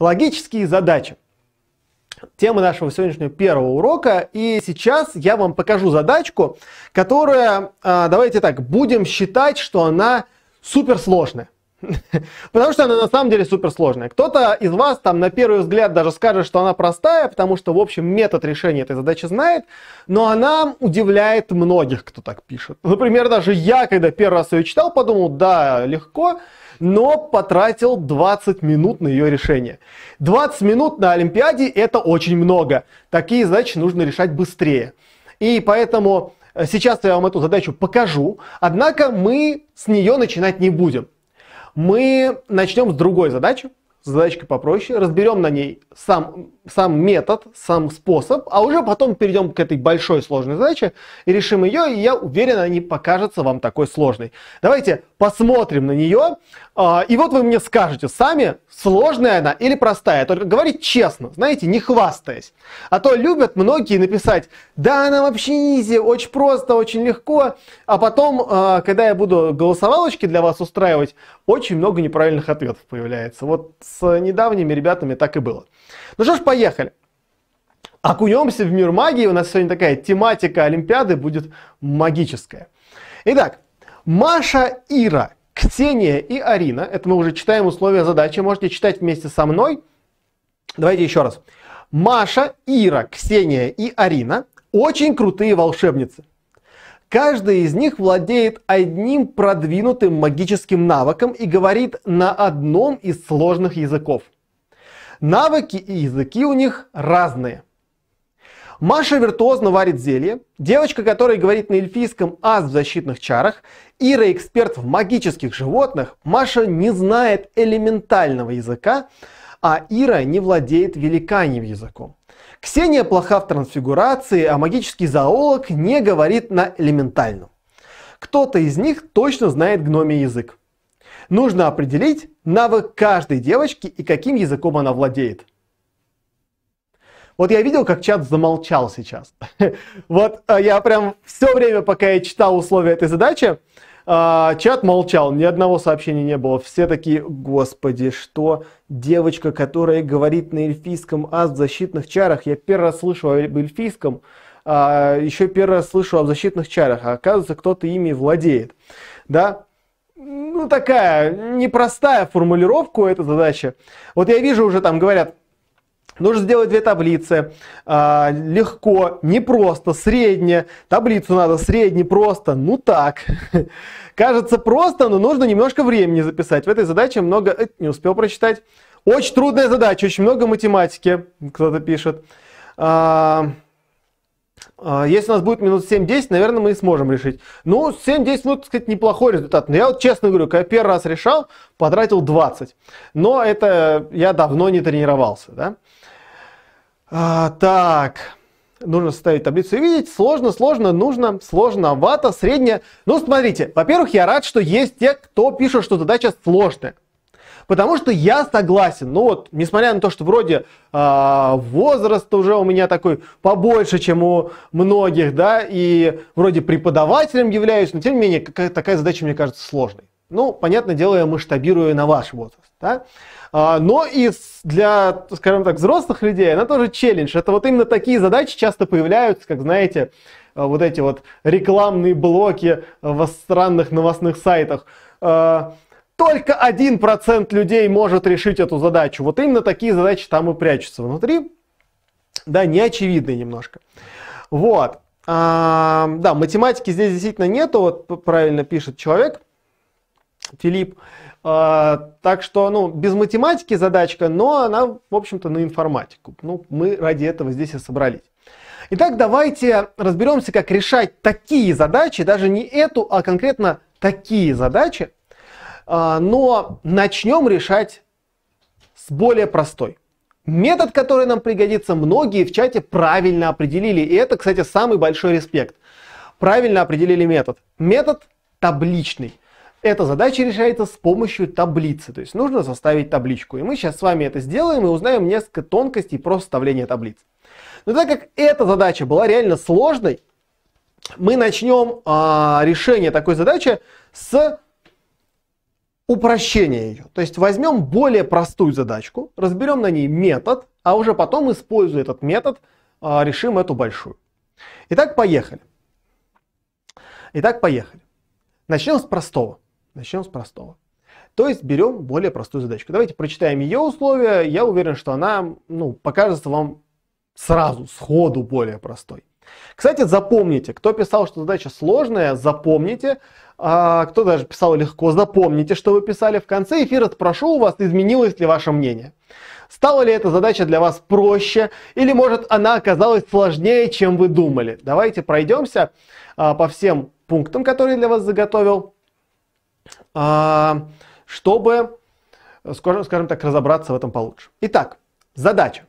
Логические задачи. Тема нашего сегодняшнего первого урока. И сейчас я вам покажу задачку, которая, а, давайте так, будем считать, что она суперсложная. Потому что она на самом деле суперсложная. Кто-то из вас там на первый взгляд даже скажет, что она простая, потому что, в общем, метод решения этой задачи знает, но она удивляет многих, кто так пишет. Например, даже я, когда первый раз ее читал, подумал, да, легко, но потратил 20 минут на ее решение. 20 минут на Олимпиаде это очень много. Такие задачи нужно решать быстрее. И поэтому э, сейчас я вам эту задачу покажу, однако мы с нее начинать не будем. Мы начнем с другой задачи, задачки попроще, разберем на ней сам сам метод, сам способ, а уже потом перейдем к этой большой сложной задаче и решим ее, и я уверен, она не покажется вам такой сложной. Давайте посмотрим на нее, а, и вот вы мне скажете сами, сложная она или простая, только говорить честно, знаете, не хвастаясь. А то любят многие написать, да, она вообще изи, очень просто, очень легко, а потом, а, когда я буду голосовалочки для вас устраивать, очень много неправильных ответов появляется. Вот с недавними ребятами так и было. Ну что ж, поехали. Окунемся в мир магии. У нас сегодня такая тематика Олимпиады будет магическая. Итак, Маша Ира, Ксения и Арина. Это мы уже читаем условия задачи. Можете читать вместе со мной. Давайте еще раз. Маша, Ира, Ксения и Арина очень крутые волшебницы. Каждая из них владеет одним продвинутым магическим навыком и говорит на одном из сложных языков – Навыки и языки у них разные. Маша виртуозно варит зелье, девочка, которая говорит на эльфийском «ас» в защитных чарах, Ира эксперт в магических животных, Маша не знает элементального языка, а Ира не владеет великаньим языком. Ксения плоха в трансфигурации, а магический зоолог не говорит на элементальном. Кто-то из них точно знает гномий язык нужно определить навык каждой девочки и каким языком она владеет. Вот я видел, как чат замолчал сейчас. Вот а, я прям все время, пока я читал условия этой задачи, а, чат молчал, ни одного сообщения не было. Все такие, господи, что девочка, которая говорит на эльфийском, а защитных чарах. Я первый раз слышу об эльфийском, а, еще первый раз слышу о защитных чарах, а оказывается, кто-то ими владеет. Да? ну, такая непростая формулировка у этой задачи. Вот я вижу уже там говорят, Нужно сделать две таблицы. А, легко, непросто, средне. Таблицу надо средне, просто. Ну так. Кажется просто, но нужно немножко времени записать. В этой задаче много... Э, не успел прочитать. Очень трудная задача, очень много математики, кто-то пишет. А, а, если у нас будет минут 7-10, наверное, мы и сможем решить. Ну, 7-10 минут, так сказать, неплохой результат. Но я вот честно говорю, когда первый раз решал, потратил 20. Но это я давно не тренировался. Да? А, так, нужно составить таблицу. И видеть, сложно, сложно, нужно, сложно. Вата средняя. Ну, смотрите, во-первых, я рад, что есть те, кто пишет, что задача сложная. Потому что я согласен, ну вот, несмотря на то, что вроде э, возраст уже у меня такой побольше, чем у многих, да, и вроде преподавателем являюсь, но тем не менее какая, такая задача мне кажется сложной. Ну, понятное дело, я масштабирую на ваш возраст, да. А, но и для, скажем так, взрослых людей она тоже челлендж. Это вот именно такие задачи часто появляются, как знаете, а, вот эти вот рекламные блоки в странных новостных сайтах. Только 1% людей может решить эту задачу. Вот именно такие задачи там и прячутся внутри. Да, неочевидные немножко. Вот. А, да, математики здесь действительно нету, вот правильно пишет человек, Филипп. А, так что, ну, без математики задачка, но она, в общем-то, на информатику. Ну, мы ради этого здесь и собрались. Итак, давайте разберемся, как решать такие задачи, даже не эту, а конкретно такие задачи, а, но начнем решать с более простой. Метод, который нам пригодится, многие в чате правильно определили. И это, кстати, самый большой респект. Правильно определили метод. Метод табличный. Эта задача решается с помощью таблицы, то есть нужно составить табличку. И мы сейчас с вами это сделаем и узнаем несколько тонкостей про составление таблиц. Но так как эта задача была реально сложной, мы начнем а, решение такой задачи с упрощение ее. То есть возьмем более простую задачку, разберем на ней метод, а уже потом, используя этот метод, а, решим эту большую. Итак, поехали. Итак, поехали. Начнем с простого. Начнем с простого. То есть берем более простую задачку. Давайте прочитаем ее условия. Я уверен, что она ну, покажется вам сразу, сходу более простой. Кстати, запомните, кто писал, что задача сложная, запомните. А, кто даже писал легко, запомните, что вы писали. В конце эфира спрошу у вас, изменилось ли ваше мнение. Стала ли эта задача для вас проще или, может, она оказалась сложнее, чем вы думали? Давайте пройдемся а, по всем пунктам, которые я для вас заготовил, а, чтобы, скажем, скажем так, разобраться в этом получше. Итак, задача.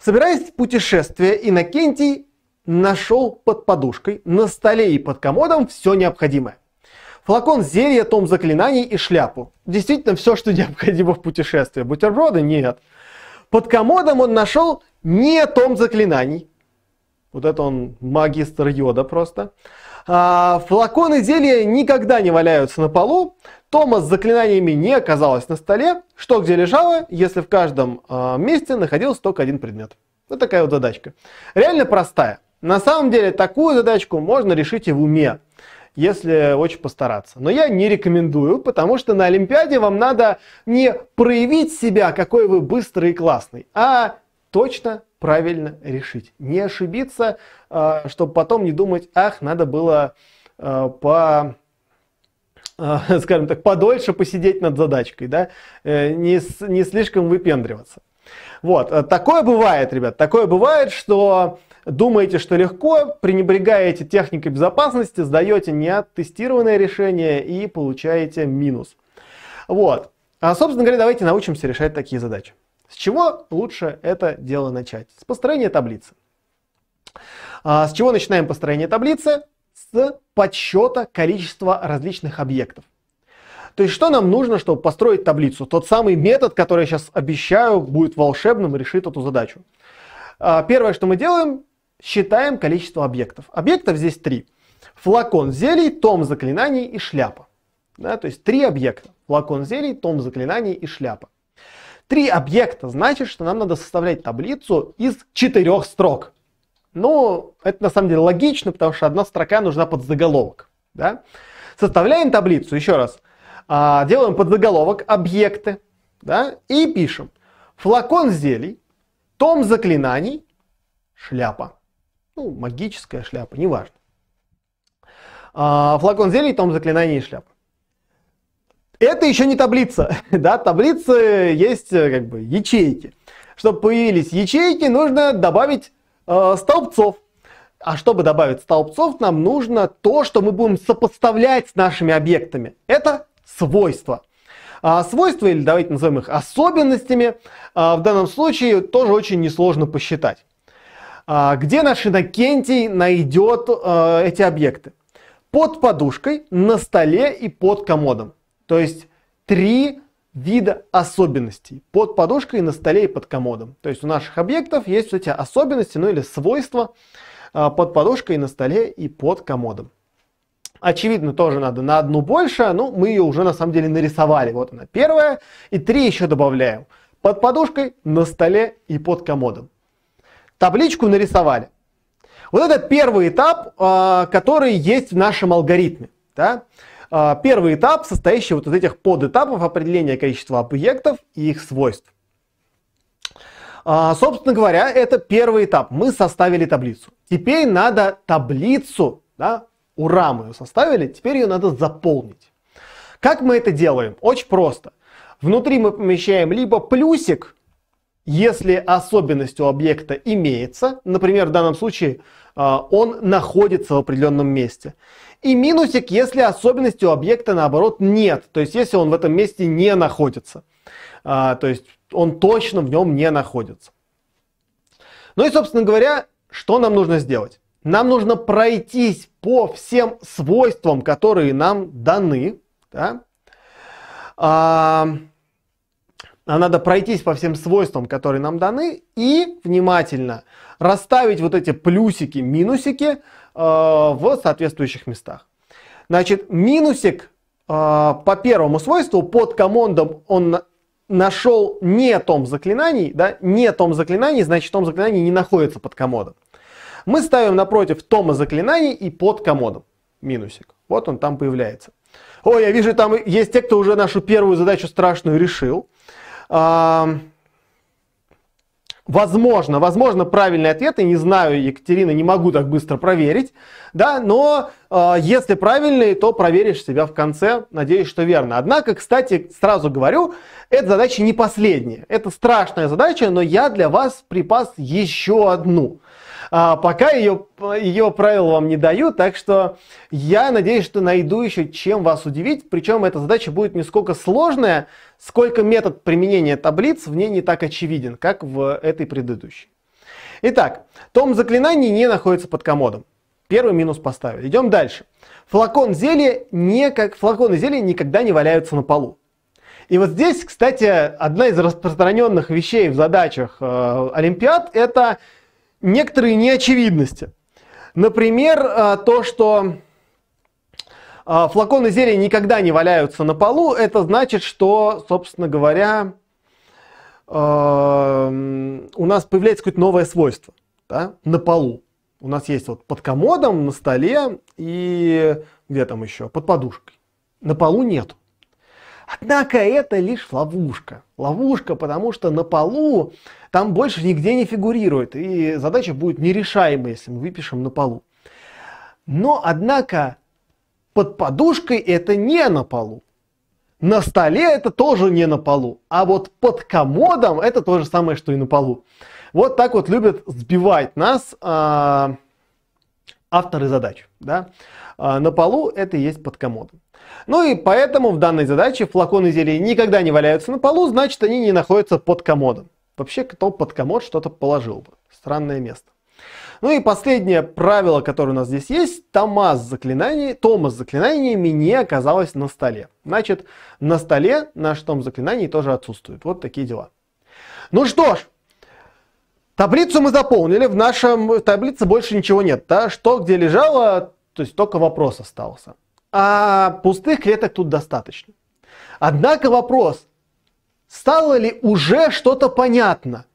Собираясь в путешествие, Иннокентий нашел под подушкой, на столе и под комодом все необходимое. Флакон зелья, том заклинаний и шляпу. Действительно, все, что необходимо в путешествии. Бутерброды нет. Под комодом он нашел не том заклинаний. Вот это он магистр йода просто. А, флаконы зелья никогда не валяются на полу. Тома с заклинаниями не оказалось на столе. Что где лежало, если в каждом а, месте находился только один предмет. Вот такая вот задачка. Реально простая. На самом деле такую задачку можно решить и в уме, если очень постараться. Но я не рекомендую, потому что на Олимпиаде вам надо не проявить себя, какой вы быстрый и классный, а точно правильно решить. Не ошибиться, а, чтобы потом не думать, ах, надо было а, по а, скажем так, подольше посидеть над задачкой, да, э, не, не слишком выпендриваться. Вот, э, такое бывает, ребят, такое бывает, что думаете, что легко, пренебрегаете техникой безопасности, сдаете неоттестированное решение и получаете минус. Вот. А, собственно говоря, давайте научимся решать такие задачи. С чего лучше это дело начать? С построения таблицы. А, с чего начинаем построение таблицы? С подсчета количества различных объектов. То есть что нам нужно, чтобы построить таблицу? Тот самый метод, который я сейчас обещаю, будет волшебным и решит эту задачу. А, первое, что мы делаем, считаем количество объектов. Объектов здесь три. Флакон зелий, том заклинаний и шляпа. Да, то есть три объекта. Флакон зелий, том заклинаний и шляпа. Три объекта значит, что нам надо составлять таблицу из четырех строк. Но это на самом деле логично, потому что одна строка нужна под заголовок. Да? Составляем таблицу, еще раз. А, делаем заголовок объекты да? и пишем флакон зелий, том заклинаний, шляпа ну, магическая шляпа, неважно. А, флакон зелий, том заклинаний и шляп. Это еще не таблица, да, таблицы есть э, как бы ячейки. Чтобы появились ячейки, нужно добавить э, столбцов. А чтобы добавить столбцов, нам нужно то, что мы будем сопоставлять с нашими объектами. Это свойства. А свойства, или давайте назовем их особенностями, а, в данном случае тоже очень несложно посчитать. А, где наш Иннокентий найдет а, эти объекты? Под подушкой, на столе и под комодом. То есть три вида особенностей под подушкой, на столе и под комодом. То есть у наших объектов есть вот эти особенности, ну или свойства а, под подушкой, на столе и под комодом. Очевидно, тоже надо на одну больше, ну мы ее уже на самом деле нарисовали. Вот она первая, и три еще добавляем. Под подушкой, на столе и под комодом табличку нарисовали. Вот это первый этап, а, который есть в нашем алгоритме. Да? А, первый этап, состоящий вот из этих подэтапов определения количества объектов и их свойств. А, собственно говоря, это первый этап. Мы составили таблицу. Теперь надо таблицу, да, ура, мы ее составили, теперь ее надо заполнить. Как мы это делаем? Очень просто. Внутри мы помещаем либо плюсик, если особенность у объекта имеется, например, в данном случае а, он находится в определенном месте. И минусик, если особенности у объекта, наоборот, нет. То есть, если он в этом месте не находится. А, то есть, он точно в нем не находится. Ну и, собственно говоря, что нам нужно сделать? Нам нужно пройтись по всем свойствам, которые нам даны. Да? А, нам надо пройтись по всем свойствам, которые нам даны, и внимательно расставить вот эти плюсики, минусики э, в соответствующих местах. Значит, минусик э, по первому свойству под командом он нашел не том заклинаний, да, не том заклинаний, значит том заклинаний не находится под комодом. Мы ставим напротив тома заклинаний и под комодом минусик. Вот он там появляется. О, я вижу, там есть те, кто уже нашу первую задачу страшную решил. Возможно, возможно, правильный ответ, я не знаю, Екатерина, не могу так быстро проверить, да, но э, если правильный, то проверишь себя в конце, надеюсь, что верно. Однако, кстати, сразу говорю, эта задача не последняя, это страшная задача, но я для вас припас еще одну. А, пока ее, ее правил вам не даю, так что я надеюсь, что найду еще чем вас удивить. Причем эта задача будет не сколько сложная, сколько метод применения таблиц в ней не так очевиден, как в этой предыдущей. Итак, том заклинаний не находится под комодом. Первый минус поставили. Идем дальше. Флакон зелья не как флаконы зелья никогда не валяются на полу. И вот здесь, кстати, одна из распространенных вещей в задачах э, Олимпиад это некоторые неочевидности. Например, а, то, что а, флаконы зелий никогда не валяются на полу, это значит, что, собственно говоря, а, у нас появляется какое-то новое свойство да, на полу. У нас есть вот под комодом, на столе и где там еще? Под подушкой. На полу нету. Однако это лишь ловушка. Ловушка, потому что на полу там больше нигде не фигурирует, и задача будет нерешаемая, если мы выпишем на полу. Но, однако, под подушкой это не на полу. На столе это тоже не на полу. А вот под комодом это то же самое, что и на полу. Вот так вот любят сбивать нас э, авторы задач. Да? Э, на полу это и есть под комодом. Ну и поэтому в данной задаче флаконы зелий никогда не валяются на полу, значит они не находятся под комодом. Вообще, кто под комод что-то положил бы. Странное место. Ну и последнее правило, которое у нас здесь есть, Томас заклинание. Томас заклинание мне оказалось на столе. Значит, на столе наш том заклинаний тоже отсутствует. Вот такие дела. Ну что ж, таблицу мы заполнили. В нашем таблице больше ничего нет. Да? Что где лежало, то есть только вопрос остался а пустых клеток тут достаточно. Однако вопрос, стало ли уже что-то понятно?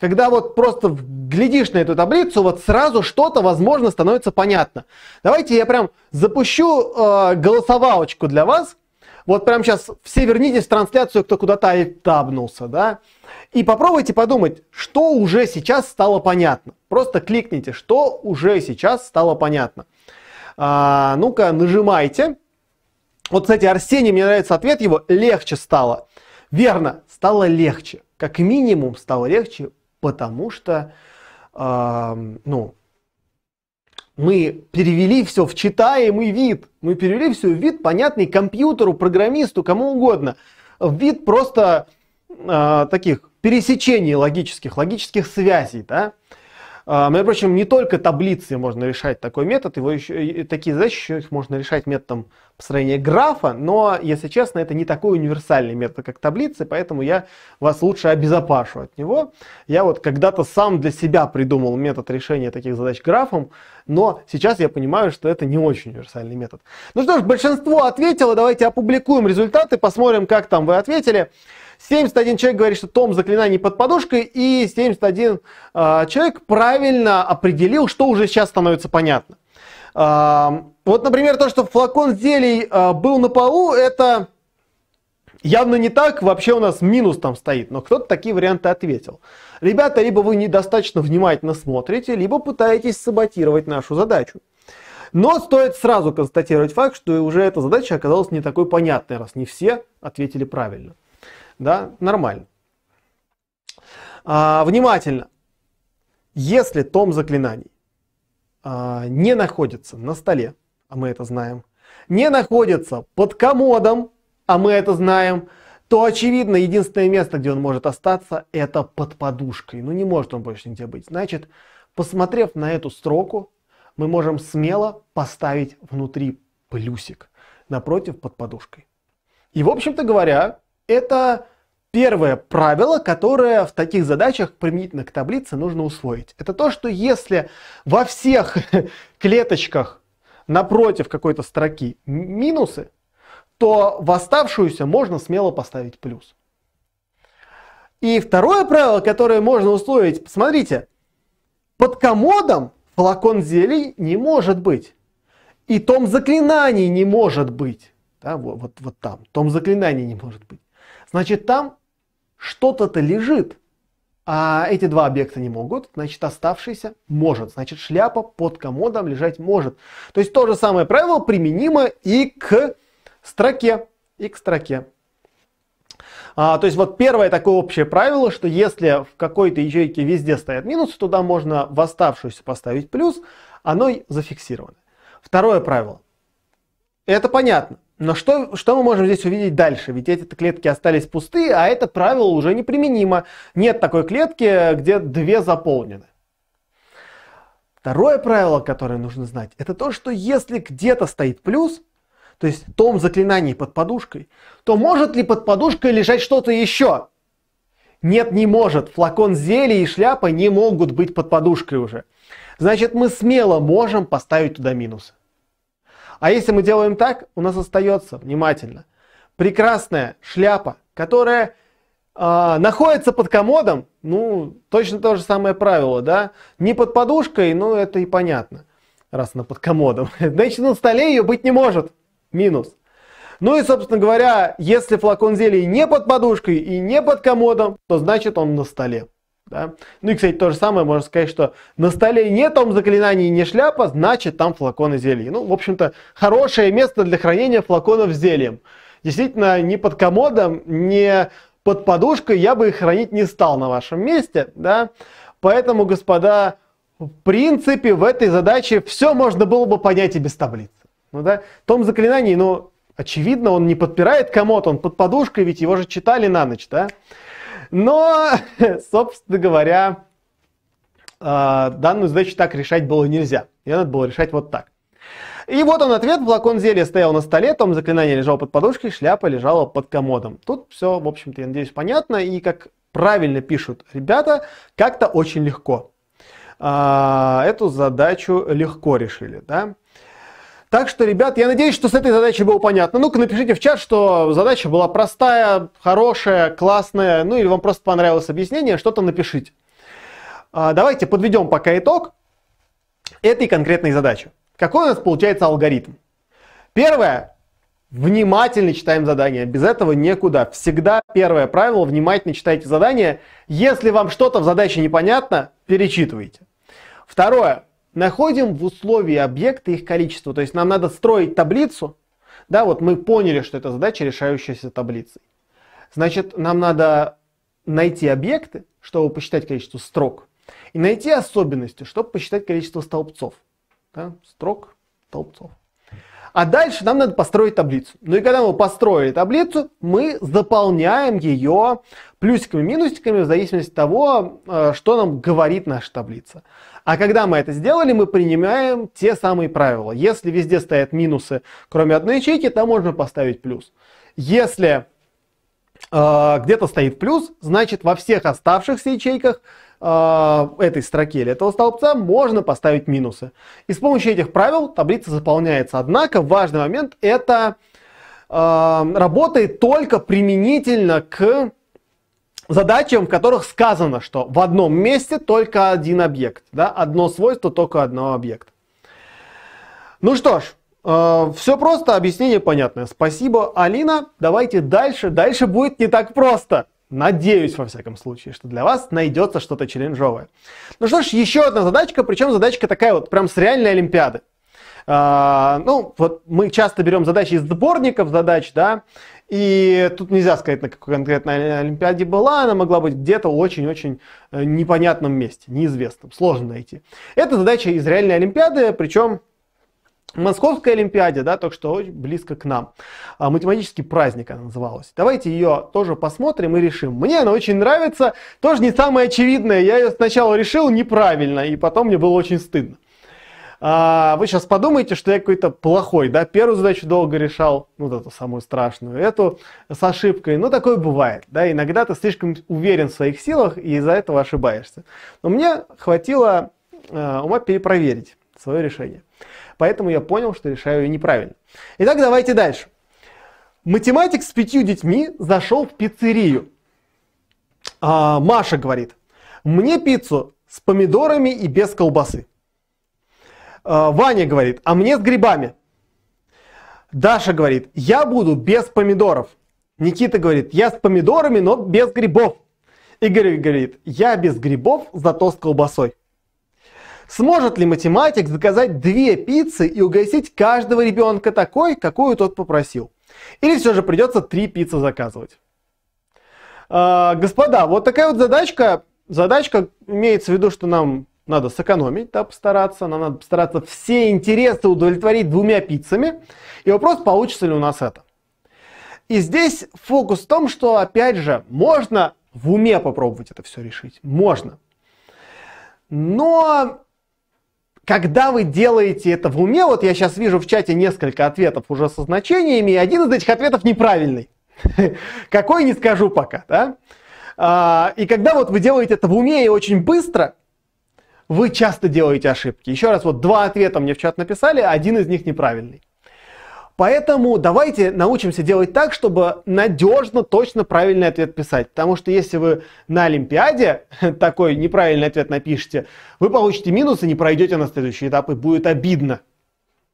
Когда вот просто глядишь на эту таблицу, вот сразу что-то, возможно, становится понятно. Давайте я прям запущу э, голосовалочку для вас. Вот прям сейчас все вернитесь в трансляцию, кто куда-то и табнулся, да? И попробуйте подумать, что уже сейчас стало понятно. Просто кликните, что уже сейчас стало понятно. А, ну-ка, нажимайте. Вот, кстати, Арсений, мне нравится ответ его, легче стало. Верно, стало легче. Как минимум стало легче, потому что, э, ну, мы перевели все в читаемый вид. Мы перевели все в вид, понятный компьютеру, программисту, кому угодно. В вид просто э, таких пересечений логических, логических связей, да. А, между прочим, не только таблицы можно решать такой метод, его еще, такие задачи еще их можно решать методом построения графа, но, если честно, это не такой универсальный метод, как таблицы, поэтому я вас лучше обезопашу от него. Я вот когда-то сам для себя придумал метод решения таких задач графом, но сейчас я понимаю, что это не очень универсальный метод. Ну что ж, большинство ответило, давайте опубликуем результаты, посмотрим, как там вы ответили. 71 человек говорит, что том заклинаний под подушкой, и 71 э, а, человек правильно определил, что уже сейчас становится понятно. Э, вот, например, то, что флакон зелий э, был на полу, это явно не так, вообще у нас минус там стоит, но кто-то такие варианты ответил. Ребята, либо вы недостаточно внимательно смотрите, либо пытаетесь саботировать нашу задачу. Но стоит сразу констатировать факт, что уже эта задача оказалась не такой понятной, раз не все ответили правильно да, нормально. А, внимательно, если том заклинаний а, не находится на столе, а мы это знаем, не находится под комодом, а мы это знаем, то очевидно, единственное место, где он может остаться, это под подушкой. Ну не может он больше нигде быть. Значит, посмотрев на эту строку, мы можем смело поставить внутри плюсик напротив под подушкой. И, в общем-то говоря, это первое правило, которое в таких задачах применительно к таблице нужно усвоить. Это то, что если во всех клеточках напротив какой-то строки минусы, то в оставшуюся можно смело поставить плюс. И второе правило, которое можно усвоить, посмотрите, под комодом флакон зелий не может быть. И том заклинаний не может быть. Да, вот, вот, вот там, том заклинаний не может быть значит там что-то-то лежит. А эти два объекта не могут, значит оставшийся может. Значит шляпа под комодом лежать может. То есть то же самое правило применимо и к строке. И к строке. А, то есть вот первое такое общее правило, что если в какой-то ячейке везде стоят минусы, туда можно в оставшуюся поставить плюс, оно зафиксировано. Второе правило. Это понятно. Но что, что мы можем здесь увидеть дальше? Ведь эти клетки остались пустые, а это правило уже неприменимо. Нет такой клетки, где две заполнены. Второе правило, которое нужно знать, это то, что если где-то стоит плюс, то есть том заклинаний под подушкой, то может ли под подушкой лежать что-то еще? Нет, не может. Флакон зелий и шляпа не могут быть под подушкой уже. Значит, мы смело можем поставить туда минусы. А если мы делаем так, у нас остается, внимательно, прекрасная шляпа, которая э, находится под комодом, ну, точно то же самое правило, да? Не под подушкой, ну, это и понятно, раз она под комодом. Значит, на столе ее быть не может. Минус. Ну и, собственно говоря, если флакон зелий не под подушкой и не под комодом, то значит он на столе. Да? Ну и, кстати, то же самое можно сказать, что на столе нет ом заклинаний, не шляпа, значит там флаконы зелий. Ну, в общем-то, хорошее место для хранения флаконов с зельем. Действительно, не под комодом, не под подушкой я бы их хранить не стал на вашем месте. Да? Поэтому, господа, в принципе, в этой задаче все можно было бы понять и без таблицы. Ну да, том заклинаний, ну, очевидно, он не подпирает комод, он под подушкой, ведь его же читали на ночь, да? Но, собственно говоря, а, данную задачу так решать было нельзя. Ее надо было решать вот так. И вот он ответ, флакон зелья стоял на столе, том заклинания лежал под подушкой, шляпа лежала под комодом. Тут все, в общем-то, я надеюсь, понятно, и как правильно пишут ребята, как-то очень легко. А, эту задачу легко решили, да. Так что, ребят, я надеюсь, что с этой задачей было понятно. Ну-ка, напишите в чат, что задача была простая, хорошая, классная, ну или вам просто понравилось объяснение, что-то напишите. А, давайте подведем пока итог этой конкретной задачи. Какой у нас получается алгоритм? Первое. Внимательно читаем задание. Без этого никуда. Всегда первое правило. Внимательно читайте задание. Если вам что-то в задаче непонятно, перечитывайте. Второе находим в условии объекта их количество. То есть нам надо строить таблицу. Да, вот мы поняли, что это задача, решающаяся таблицей. Значит, нам надо найти объекты, чтобы посчитать количество строк. И найти особенности, чтобы посчитать количество столбцов. Да, строк, столбцов. А дальше нам надо построить таблицу. Ну и когда мы построили таблицу, мы заполняем ее плюсиками и минусиками в зависимости от того, э, что нам говорит наша таблица. А когда мы это сделали, мы принимаем те самые правила. Если везде стоят минусы, кроме одной ячейки, то можно поставить плюс. Если э, где-то стоит плюс, значит во всех оставшихся ячейках а, этой строке или этого столбца можно поставить минусы. И с помощью этих правил таблица заполняется. Однако важный момент это а, работает только применительно к задачам, в которых сказано, что в одном месте только один объект, да, одно свойство только одного объекта. Ну что ж, э, все просто, объяснение понятное. Спасибо, Алина. Давайте дальше. Дальше будет не так просто. Надеюсь, во всяком случае, что для вас найдется что-то челленджовое. Ну что ж, еще одна задачка, причем задачка такая вот прям с реальной Олимпиады. А, ну, вот мы часто берем задачи из сборников задач, да, и тут нельзя сказать, на какой конкретной Олимпиаде была, она могла быть где-то очень-очень э, непонятном месте, неизвестном, сложно найти. Это задача из реальной Олимпиады, причем Московской Олимпиаде, да, так что очень близко к нам. А, математический праздник она называлась. Давайте ее тоже посмотрим и решим. Мне она очень нравится, тоже не самое очевидное. Я ее сначала решил неправильно, и потом мне было очень стыдно. А, вы сейчас подумаете, что я какой-то плохой, да, первую задачу долго решал, ну, вот эту самую страшную, эту с ошибкой. Ну, такое бывает, да, иногда ты слишком уверен в своих силах и из-за этого ошибаешься. Но мне хватило а, ума перепроверить свое решение. Поэтому я понял, что решаю ее неправильно. Итак, давайте дальше. Математик с пятью детьми зашел в пиццерию. А, Маша говорит, мне пиццу с помидорами и без колбасы. А, Ваня говорит, а мне с грибами. Даша говорит, я буду без помидоров. Никита говорит, я с помидорами, но без грибов. Игорь говорит, я без грибов, зато с колбасой. Сможет ли математик заказать две пиццы и угостить каждого ребенка такой, какую тот попросил? Или все же придется три пиццы заказывать? А, господа, вот такая вот задачка. Задачка имеется в виду, что нам надо сэкономить, да, постараться. Нам надо постараться все интересы удовлетворить двумя пиццами. И вопрос, получится ли у нас это. И здесь фокус в том, что, опять же, можно в уме попробовать это все решить. Можно. Но когда вы делаете это в уме, вот я сейчас вижу в чате несколько ответов уже со значениями, и один из этих ответов неправильный. Какой, не скажу пока, да? А, и когда вот вы делаете это в уме и очень быстро, вы часто делаете ошибки. Еще раз, вот два ответа мне в чат написали, один из них неправильный. Поэтому давайте научимся делать так, чтобы надежно, точно правильный ответ писать. Потому что если вы на Олимпиаде такой неправильный ответ напишете, вы получите минус и не пройдете на следующий этап, и будет обидно.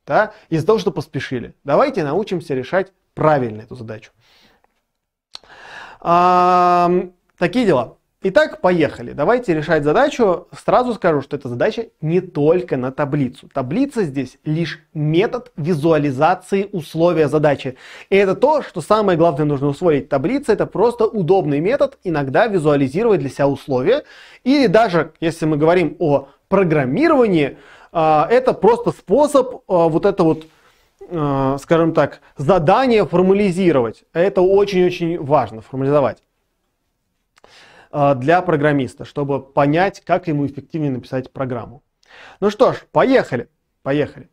Да? Из-за того, что поспешили. Давайте научимся решать правильно эту задачу. А, такие дела. Итак, поехали. Давайте решать задачу. Сразу скажу, что эта задача не только на таблицу. Таблица здесь лишь метод визуализации условия задачи. И это то, что самое главное нужно усвоить. Таблица это просто удобный метод иногда визуализировать для себя условия. Или даже, если мы говорим о программировании, а, это просто способ а, вот это вот а, скажем так, задание формализировать. Это очень-очень важно, формализовать. Э, для программиста, чтобы понять, как ему эффективнее написать программу. Ну что ж, поехали, поехали.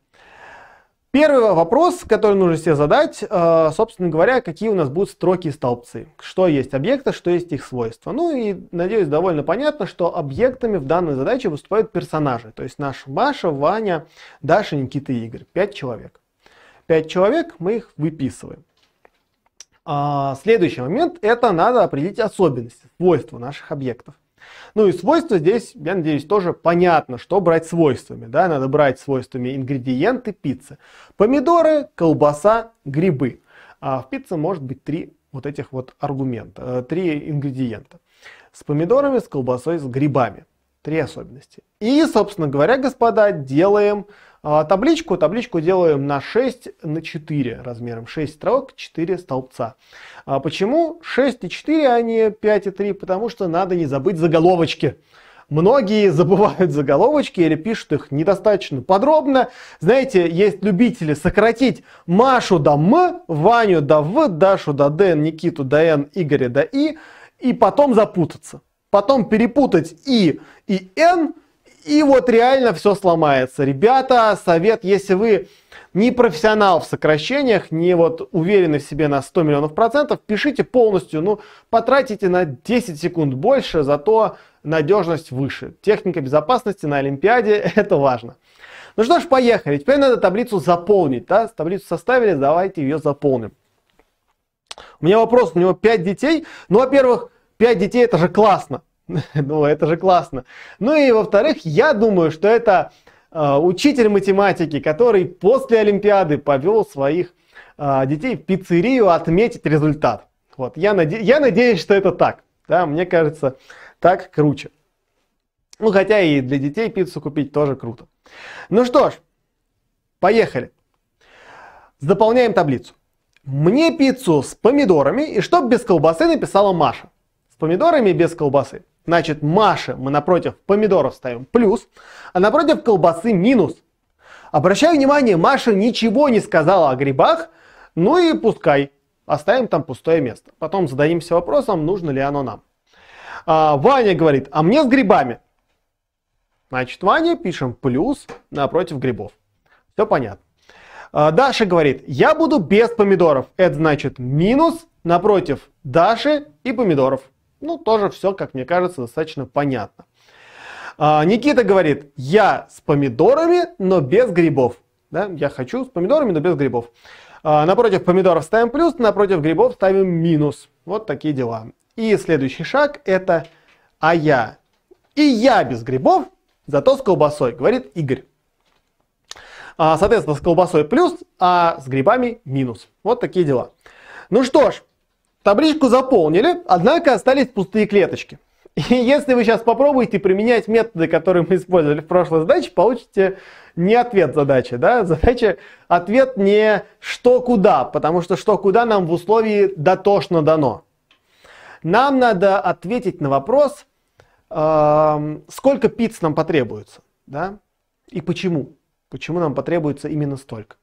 Первый вопрос, который нужно себе задать, э, собственно говоря, какие у нас будут строки и столбцы. Что есть объекты, что есть их свойства. Ну и, надеюсь, довольно понятно, что объектами в данной задаче выступают персонажи. То есть наш Маша, Ваня, Даша, Никита и Игорь. Пять человек. Пять человек, мы их выписываем. А, следующий момент – это надо определить особенности, свойства наших объектов. Ну и свойства здесь, я надеюсь, тоже понятно, что брать свойствами. Да? Надо брать свойствами ингредиенты пиццы. Помидоры, колбаса, грибы. А в пицце может быть три вот этих вот аргумента, э, три ингредиента. С помидорами, с колбасой, с грибами. Три особенности. И, собственно говоря, господа, делаем а, табличку. Табличку делаем на 6 на 4 размером. 6 строк, 4 столбца. А почему 6 и 4, а не 5 и 3? Потому что надо не забыть заголовочки. Многие забывают заголовочки или пишут их недостаточно подробно. Знаете, есть любители сократить Машу до М, Ваню до В, Дашу до Д, Никиту до Н, Игоря до И, и потом запутаться. Потом перепутать И и Н – и вот реально все сломается. Ребята, совет, если вы не профессионал в сокращениях, не вот уверены в себе на 100 миллионов процентов, пишите полностью, ну, потратите на 10 секунд больше, зато надежность выше. Техника безопасности на Олимпиаде – это важно. Ну что ж, поехали. Теперь надо таблицу заполнить, да? Таблицу составили, давайте ее заполним. У меня вопрос, у него 5 детей. Ну, во-первых, 5 детей это же классно. Ну, это же классно. Ну и во-вторых, я думаю, что это э, учитель математики, который после Олимпиады повел своих э, детей в пиццерию отметить результат. Вот, я, наде... я надеюсь, что это так. Да, мне кажется, так круче. Ну, хотя и для детей пиццу купить тоже круто. Ну что ж, поехали. Заполняем таблицу. Мне пиццу с помидорами, и чтоб без колбасы написала Маша. С помидорами без колбасы. Значит, Маше мы напротив помидоров ставим плюс, а напротив колбасы минус. Обращаю внимание, Маша ничего не сказала о грибах, ну и пускай. Оставим там пустое место. Потом зададимся вопросом, нужно ли оно нам. А, Ваня говорит, а мне с грибами. Значит, Ваня пишем плюс напротив грибов. Все понятно. А, Даша говорит, я буду без помидоров. Это значит минус напротив Даши и помидоров. Ну, тоже все, как мне кажется, достаточно понятно. А, Никита говорит, я с помидорами, но без грибов. Да, я хочу с помидорами, но без грибов. А, напротив помидоров ставим плюс, напротив грибов ставим минус. Вот такие дела. И следующий шаг это «а я». И я без грибов, зато с колбасой, говорит Игорь. А, соответственно, с колбасой плюс, а с грибами минус. Вот такие дела. Ну что ж, Табличку заполнили, однако остались пустые клеточки. И если вы сейчас попробуете применять методы, которые мы использовали в прошлой задаче, получите не ответ задачи. Да? Задача ответ не что куда, потому что что куда нам в условии дотошно дано. Нам надо ответить на вопрос, эм, сколько пиц нам потребуется, да? и почему. Почему нам потребуется именно столько.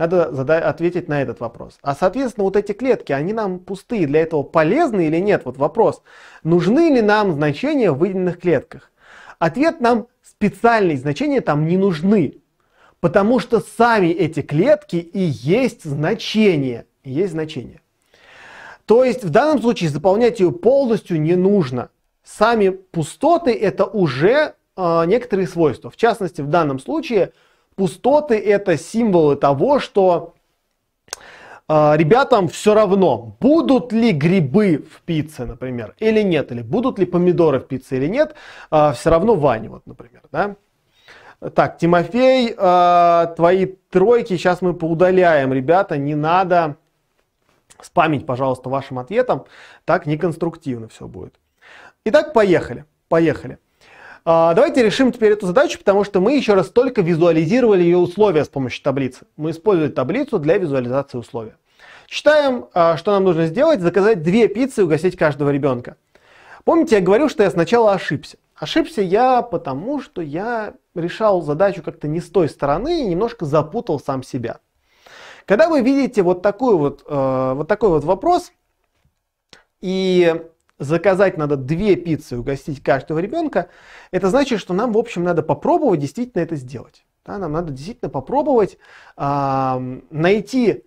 Надо задать, ответить на этот вопрос. А соответственно, вот эти клетки, они нам пустые, для этого полезны или нет? Вот вопрос. Нужны ли нам значения в выделенных клетках? Ответ нам специальные значения там не нужны, потому что сами эти клетки и есть значение. Есть значение. То есть в данном случае заполнять ее полностью не нужно. Сами пустоты это уже э, некоторые свойства. В частности, в данном случае Пустоты это символы того, что а, ребятам все равно, будут ли грибы в пицце, например, или нет, или будут ли помидоры в пицце или нет, а, все равно Ване, вот, например, да. Так, Тимофей, а, твои тройки сейчас мы поудаляем, ребята, не надо спамить, пожалуйста, вашим ответом, так неконструктивно все будет. Итак, поехали, поехали. А, давайте решим теперь эту задачу, потому что мы еще раз только визуализировали ее условия с помощью таблицы. Мы использовали таблицу для визуализации условия. Считаем, а, что нам нужно сделать, заказать две пиццы и угостить каждого ребенка. Помните, я говорил, что я сначала ошибся. Ошибся я потому, что я решал задачу как-то не с той стороны и немножко запутал сам себя. Когда вы видите вот, такую вот, э, вот такой вот вопрос, и заказать надо две пиццы и угостить каждого ребенка, это значит, что нам, в общем, надо попробовать действительно это сделать. Да, нам надо действительно попробовать э, найти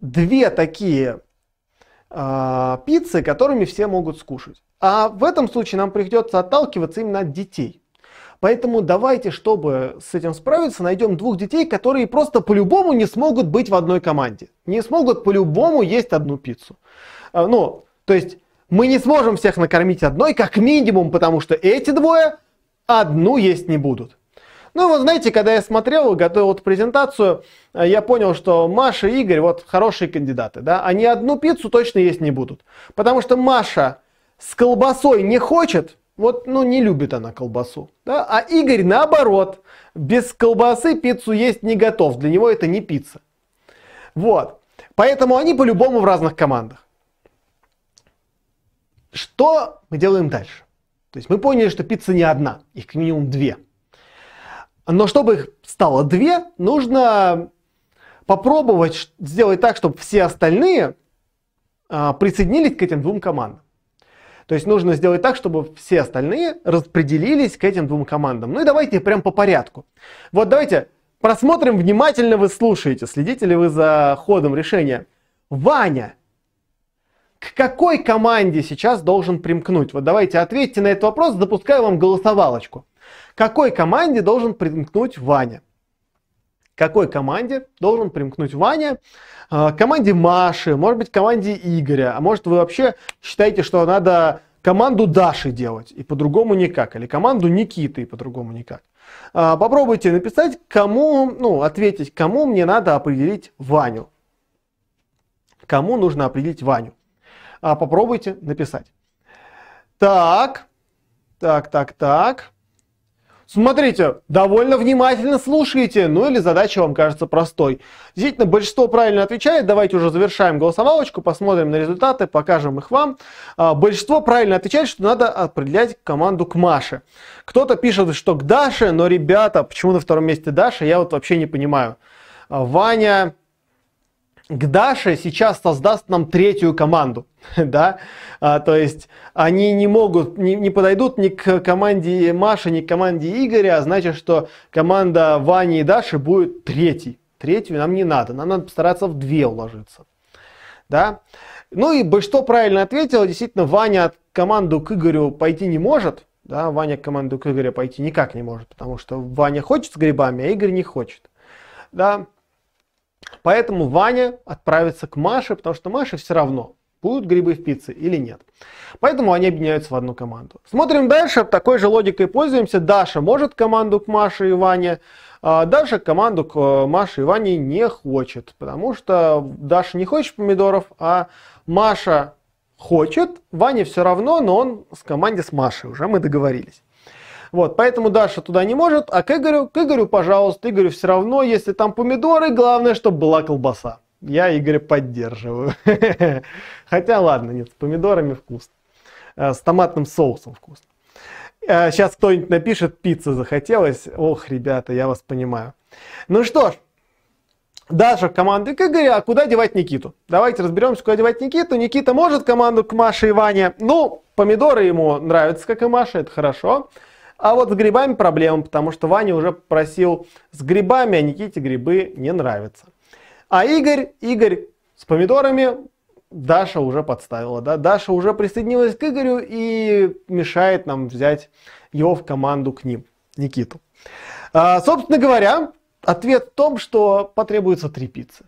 две такие э, пиццы, которыми все могут скушать. А в этом случае нам придется отталкиваться именно от детей. Поэтому давайте, чтобы с этим справиться, найдем двух детей, которые просто по-любому не смогут быть в одной команде. Не смогут по-любому есть одну пиццу. А, ну, то есть мы не сможем всех накормить одной, как минимум, потому что эти двое одну есть не будут. Ну вот знаете, когда я смотрел, готовил эту презентацию, э, я понял, что Маша и Игорь вот хорошие кандидаты, да, они одну пиццу точно есть не будут. Потому что Маша с колбасой не хочет, вот, ну, не любит она колбасу, да, а Игорь наоборот, без колбасы пиццу есть не готов, для него это не пицца. Вот, поэтому они по-любому в разных командах. Что мы делаем дальше? То есть мы поняли, что пицца не одна, их как минимум две. Но чтобы их стало две, нужно попробовать сделать так, чтобы все остальные а, присоединились к этим двум командам. То есть нужно сделать так, чтобы все остальные распределились к этим двум командам. Ну и давайте прям по порядку. Вот давайте просмотрим внимательно, вы слушаете, следите ли вы за ходом решения. Ваня к какой команде сейчас должен примкнуть? Вот давайте ответьте на этот вопрос, запускаю вам голосовалочку. Какой команде должен примкнуть Ваня? Какой команде должен примкнуть Ваня? А, команде Маши, может быть, команде Игоря, а может вы вообще считаете, что надо команду Даши делать, и по-другому никак, или команду Никиты, и по-другому никак. А, попробуйте написать, кому, ну, ответить, кому мне надо определить Ваню. Кому нужно определить Ваню а попробуйте написать. Так, так, так, так. Смотрите, довольно внимательно слушайте, ну или задача вам кажется простой. Действительно, большинство правильно отвечает. Давайте уже завершаем голосовалочку, посмотрим на результаты, покажем их вам. А, большинство правильно отвечает, что надо определять команду к Маше. Кто-то пишет, что к Даше, но, ребята, почему на втором месте Даша, я вот вообще не понимаю. А, Ваня, Гдаша сейчас создаст нам третью команду, да, а, то есть они не могут, не, не подойдут ни к команде Маши, ни к команде Игоря, а значит, что команда Вани и Даши будет третьей. Третью нам не надо, нам надо постараться в две уложиться, да. Ну и бы что правильно ответило, действительно, Ваня от команду к Игорю пойти не может, да, Ваня к команду к Игорю пойти никак не может, потому что Ваня хочет с грибами, а Игорь не хочет, да. Поэтому Ваня отправится к Маше, потому что Маше все равно, будут грибы в пицце или нет. Поэтому они объединяются в одну команду. Смотрим дальше, такой же логикой пользуемся. Даша может команду к Маше и Ване, а Даша команду к э, Маше и Ване не хочет, потому что Даша не хочет помидоров, а Маша хочет, Ване все равно, но он с команде с Машей уже, мы договорились. Вот, поэтому Даша туда не может, а к Игорю, к Игорю, пожалуйста, Игорю все равно, если там помидоры, главное, чтобы была колбаса. Я Игоря поддерживаю. Хотя ладно, нет, с помидорами вкусно. А, с томатным соусом вкусно. Сейчас а, кто-нибудь напишет, пицца захотелось. Ох, ребята, я вас понимаю. Ну что ж, Даша команды к Игорю, а куда девать Никиту? Давайте разберемся, куда девать Никиту. Никита может команду к Маше и Ване. Ну, помидоры ему нравятся, как и Маша, это хорошо. А вот с грибами проблема, потому что Ваня уже просил с грибами, а Никите грибы не нравятся. А Игорь, Игорь с помидорами Даша уже подставила, да, Даша уже присоединилась к Игорю и мешает нам взять его в команду к ним, Никиту. А, собственно говоря, ответ в том, что потребуется три пиццы.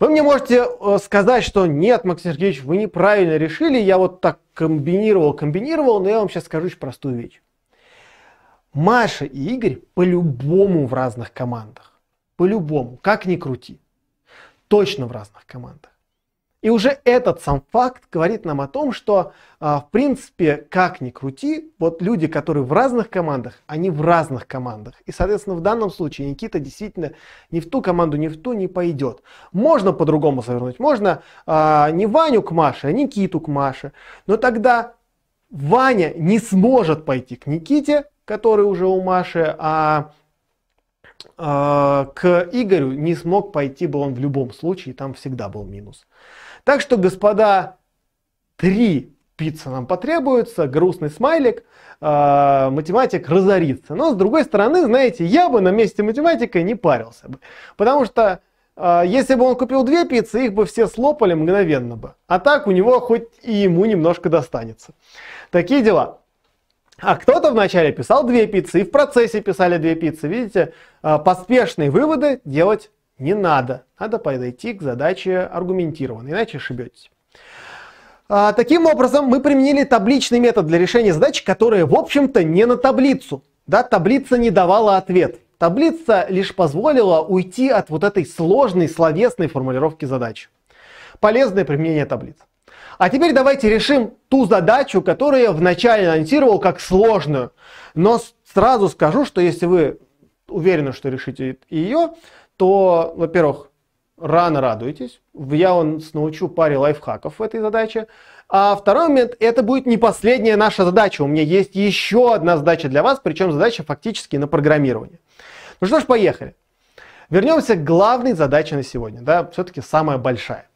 Вы мне можете э, сказать, что нет, Максим Сергеевич, вы неправильно решили, я вот так комбинировал, комбинировал, но я вам сейчас скажу очень простую вещь. Маша и Игорь по-любому в разных командах. По-любому, как ни крути. Точно в разных командах. И уже этот сам факт говорит нам о том, что, а, в принципе, как ни крути, вот люди, которые в разных командах, они в разных командах. И, соответственно, в данном случае Никита действительно ни в ту команду, ни в ту не пойдет. Можно по-другому завернуть. Можно а, не Ваню к Маше, а Никиту к Маше. Но тогда Ваня не сможет пойти к Никите, который уже у Маши, а, а к Игорю не смог пойти бы он в любом случае, там всегда был минус. Так что, господа, три пицца нам потребуются, грустный смайлик, а, математик разорится. Но с другой стороны, знаете, я бы на месте математика не парился бы. Потому что а, если бы он купил две пиццы, их бы все слопали мгновенно бы. А так у него хоть и ему немножко достанется. Такие дела. А кто-то вначале писал две пиццы, и в процессе писали две пиццы. Видите, а, поспешные выводы делать не надо. Надо подойти к задаче аргументированно, иначе ошибетесь. А, таким образом, мы применили табличный метод для решения задач, которые, в общем-то, не на таблицу. Да, таблица не давала ответ. Таблица лишь позволила уйти от вот этой сложной словесной формулировки задач. Полезное применение таблиц. А теперь давайте решим ту задачу, которую я вначале анонсировал как сложную. Но сразу скажу, что если вы уверены, что решите ее, то, во-первых, рано радуйтесь. Я вам научу паре лайфхаков в этой задаче. А второй момент, это будет не последняя наша задача. У меня есть еще одна задача для вас, причем задача фактически на программирование. Ну что ж, поехали. Вернемся к главной задаче на сегодня, да, все-таки самая большая.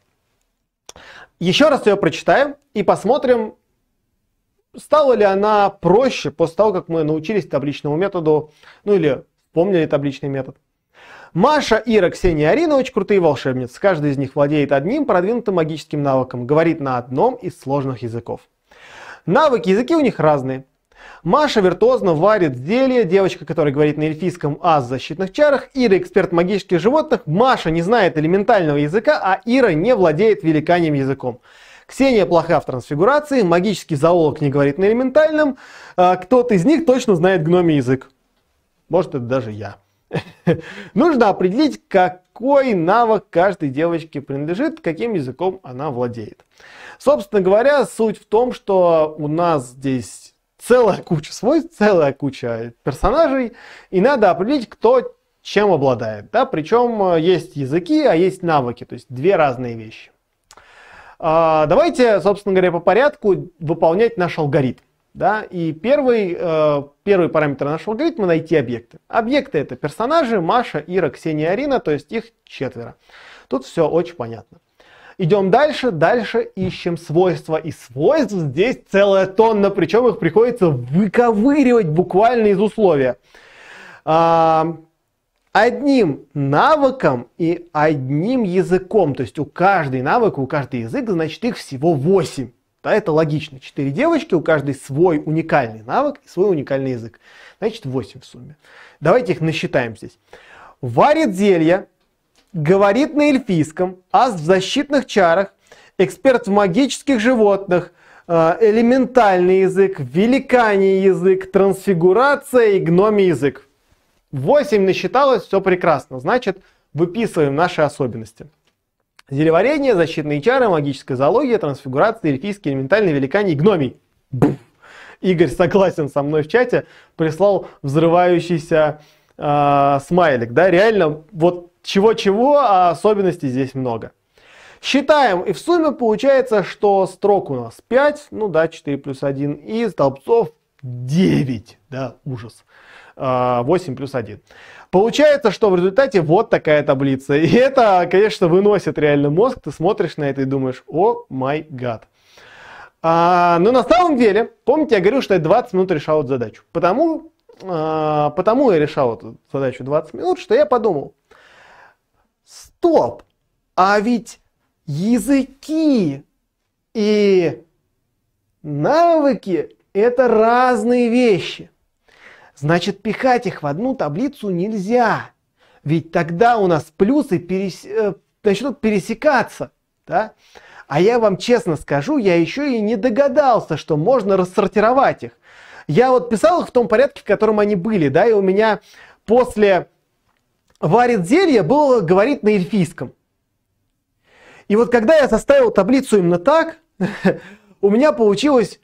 Еще раз ее прочитаем и посмотрим, стала ли она проще после того, как мы научились табличному методу, ну или помнили табличный метод. Маша, Ира, Ксения Арина очень крутые волшебницы. Каждый из них владеет одним продвинутым магическим навыком, говорит на одном из сложных языков. Навыки языки у них разные. Маша виртуозно варит зелье, девочка, которая говорит на эльфийском «а» в защитных чарах, Ира эксперт магических животных, Маша не знает элементального языка, а Ира не владеет великаньим языком. Ксения плоха в трансфигурации, магический зоолог не говорит на элементальном, а, кто-то из них точно знает гномий язык. Может, это даже я. Нужно определить, какой навык каждой девочке принадлежит, каким языком она владеет. Собственно говоря, суть в том, что у нас здесь целая куча свойств, целая куча персонажей, и надо определить, кто чем обладает. Да? Причем э, есть языки, а есть навыки, то есть две разные вещи. А, давайте, собственно говоря, по порядку выполнять наш алгоритм. Да? И первый, э, первый параметр нашего алгоритма – найти объекты. Объекты – это персонажи Маша, Ира, Ксения, Арина, то есть их четверо. Тут все очень понятно. Идем дальше, дальше ищем свойства. И свойств здесь целая тонна, причем их приходится выковыривать буквально из условия. А, одним навыком и одним языком, то есть у каждой навыка, у каждый язык, значит их всего 8. Да, это логично. Четыре девочки, у каждой свой уникальный навык и свой уникальный язык. Значит, 8 в сумме. Давайте их насчитаем здесь. Варит зелья, говорит на эльфийском, аз в защитных чарах, эксперт в магических животных, э, элементальный язык, великаний язык, трансфигурация и гномий язык. 8 насчиталось, все прекрасно. Значит, выписываем наши особенности. Зелеварение, защитные чары, магическая зоология, трансфигурация, эльфийский, элементальный, великаний, гномий. Буф. Игорь согласен со мной в чате, прислал взрывающийся э, смайлик. Да, реально, вот чего-чего, а особенностей здесь много. Считаем, и в сумме получается, что строк у нас 5, ну да, 4 плюс 1, и столбцов 9, да, ужас, 8 а, плюс 1. Получается, что в результате вот такая таблица. И это, конечно, выносит реально мозг, ты смотришь на это и думаешь, о май гад. А, но на самом деле, помните, я говорил, что я 20 минут решал эту задачу. Потому, а, потому я решал эту задачу 20 минут, что я подумал, стоп, а ведь языки и навыки – это разные вещи. Значит, пихать их в одну таблицу нельзя, ведь тогда у нас плюсы перес... Э, начнут пересекаться. Да? А я вам честно скажу, я еще и не догадался, что можно рассортировать их. Я вот писал их в том порядке, в котором они были, да, и у меня после варит зелье, было говорит на эльфийском. И вот когда я составил таблицу именно так, у меня получилась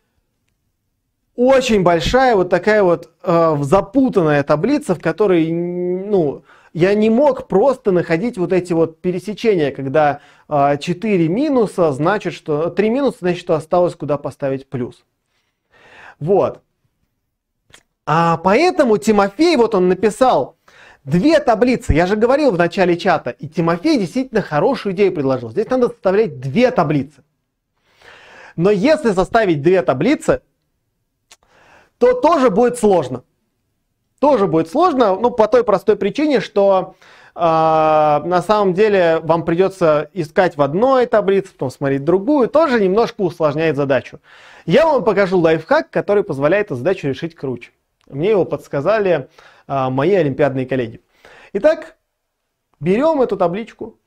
очень большая вот такая вот э, запутанная таблица, в которой, ну, я не мог просто находить вот эти вот пересечения, когда э, 4 минуса значит, что 3 минуса значит, что осталось куда поставить плюс. Вот. А поэтому Тимофей, вот он написал Две таблицы. Я же говорил в начале чата, и Тимофей действительно хорошую идею предложил. Здесь надо составлять две таблицы. Но если составить две таблицы, то тоже будет сложно. Тоже будет сложно, ну, по той простой причине, что э, на самом деле вам придется искать в одной таблице, потом смотреть другую, тоже немножко усложняет задачу. Я вам покажу лайфхак, который позволяет эту задачу решить круче. Мне его подсказали а, мои олимпиадные коллеги. Итак, берем эту табличку,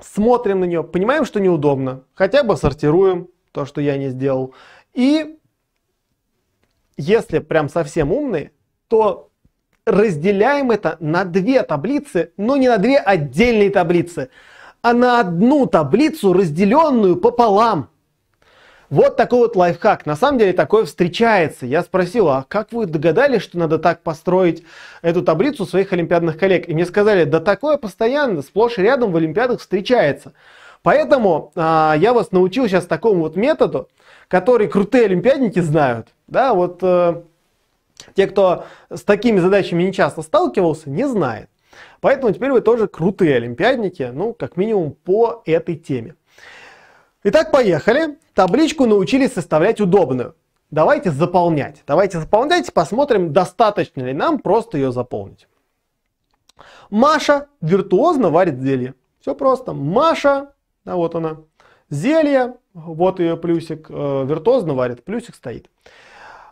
смотрим на нее, понимаем, что неудобно, хотя бы сортируем то, что я не сделал. И если прям совсем умные, то разделяем это на две таблицы, но не на две отдельные таблицы, а на одну таблицу, разделенную пополам. Вот такой вот лайфхак. На самом деле такое встречается. Я спросил, а как вы догадались, что надо так построить эту таблицу своих олимпиадных коллег? И мне сказали, да такое постоянно, сплошь и рядом в олимпиадах встречается. Поэтому а, я вас научил сейчас такому вот методу, который крутые олимпиадники знают. Да, вот а, те, кто с такими задачами не часто сталкивался, не знает. Поэтому теперь вы тоже крутые олимпиадники, ну, как минимум по этой теме. Итак, поехали. Табличку научились составлять удобную. Давайте заполнять. Давайте заполнять, и посмотрим, достаточно ли нам просто ее заполнить. Маша виртуозно варит зелье. Все просто. Маша, да вот она, зелье, вот ее плюсик, э, виртуозно варит, плюсик стоит.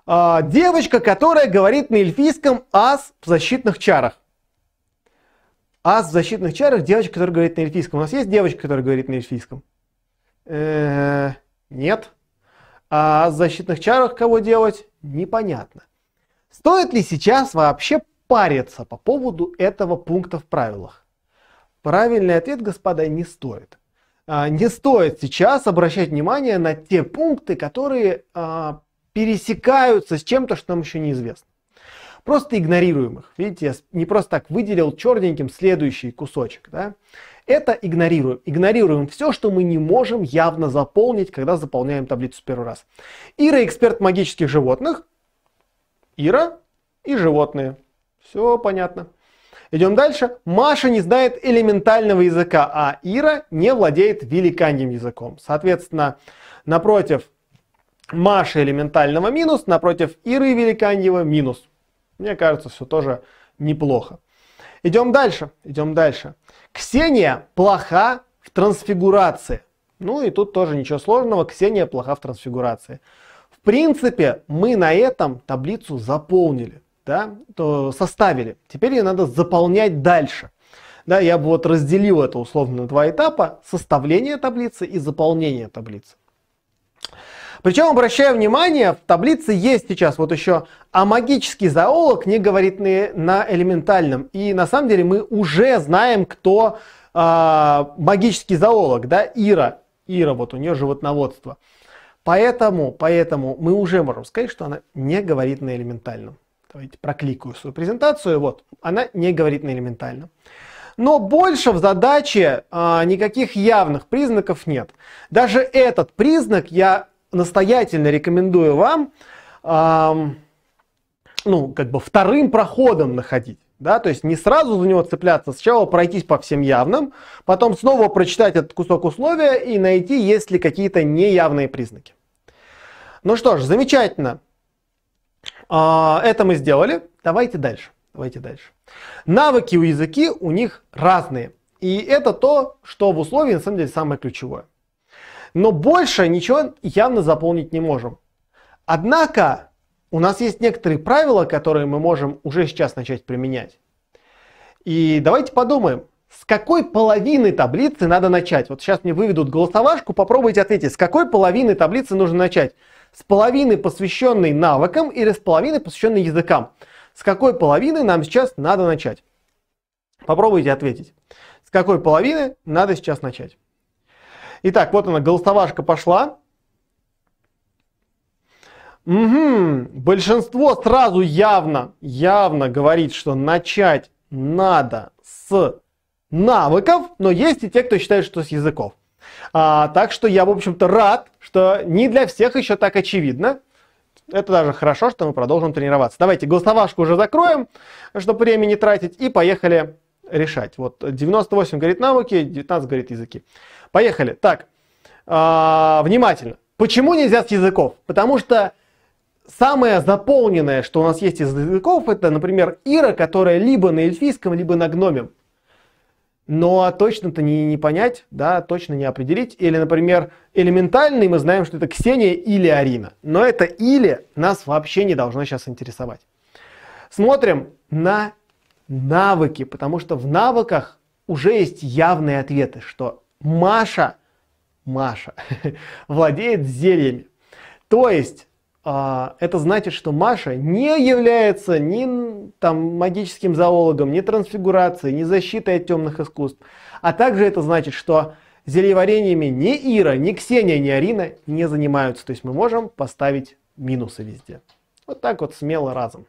Э, девочка, которая говорит на эльфийском «ас» в защитных чарах. «Ас» в защитных чарах, девочка, которая говорит на эльфийском. У нас есть девочка, которая говорит на эльфийском? Э -э нет. А в защитных чарах кого делать? Непонятно. Стоит ли сейчас вообще париться по поводу этого пункта в правилах? Правильный ответ, господа, не стоит. А, не стоит сейчас обращать внимание на те пункты, которые а, пересекаются с чем-то, что нам еще неизвестно. Просто игнорируем их. Видите, я не просто так выделил черненьким следующий кусочек. Да? Это игнорируем. Игнорируем все, что мы не можем явно заполнить, когда заполняем таблицу в первый раз. Ира – эксперт магических животных. Ира и животные. Все понятно. Идем дальше. Маша не знает элементального языка, а Ира не владеет великаньим языком. Соответственно, напротив Маши элементального минус, напротив Иры великаньего минус. Мне кажется, все тоже неплохо. Идем дальше, идем дальше. Ксения плоха в трансфигурации. Ну и тут тоже ничего сложного, Ксения плоха в трансфигурации. В принципе, мы на этом таблицу заполнили, да, то составили. Теперь ее надо заполнять дальше. Да, я бы вот разделил это условно на два этапа, составление таблицы и заполнение таблицы. Причем, обращаю внимание, в таблице есть сейчас вот еще «А магический зоолог не говорит на, на элементальном». И на самом деле мы уже знаем, кто э, магический зоолог, да, Ира. Ира, вот у нее животноводство. Поэтому, поэтому мы уже можем сказать, что она не говорит на элементальном. Давайте прокликаю свою презентацию. Вот, она не говорит на элементальном. Но больше в задаче а, никаких явных признаков нет. Даже этот признак я настоятельно рекомендую вам эм, ну, как бы вторым проходом находить. Да, то есть не сразу за него цепляться, сначала пройтись по всем явным, потом снова прочитать этот кусок условия и найти, есть ли какие-то неявные признаки. Ну что ж, замечательно. А, это мы сделали. Давайте дальше. Давайте дальше. Навыки у языки у них разные. И это то, что в условии на самом деле самое ключевое но больше ничего явно заполнить не можем. Однако у нас есть некоторые правила, которые мы можем уже сейчас начать применять. И давайте подумаем, с какой половины таблицы надо начать? Вот сейчас мне выведут голосовашку, попробуйте ответить, с какой половины таблицы нужно начать? С половины, посвященной навыкам или с половины, посвященной языкам? С какой половины нам сейчас надо начать? Попробуйте ответить. С какой половины надо сейчас начать? Итак, вот она, голосовашка пошла. Угу. Большинство сразу явно, явно говорит, что начать надо с навыков, но есть и те, кто считает, что с языков. А, так что я, в общем-то, рад, что не для всех еще так очевидно. Это даже хорошо, что мы продолжим тренироваться. Давайте голосовашку уже закроем, чтобы время не тратить, и поехали решать. Вот 98 говорит навыки, 19 говорит языки. Поехали. Так, а, внимательно. Почему нельзя с языков? Потому что самое заполненное, что у нас есть из языков, это, например, Ира, которая либо на эльфийском, либо на гномем. Но точно-то не, не понять, да, точно не определить. Или, например, элементальный, мы знаем, что это Ксения или Арина. Но это или нас вообще не должно сейчас интересовать. Смотрим на навыки, потому что в навыках уже есть явные ответы, что Маша, Маша владеет зельями. То есть а, это значит, что Маша не является ни там, магическим зоологом, ни трансфигурацией, ни защитой от темных искусств. А также это значит, что зельеварениями ни Ира, ни Ксения, ни Арина не занимаются. То есть мы можем поставить минусы везде. Вот так вот смело разом.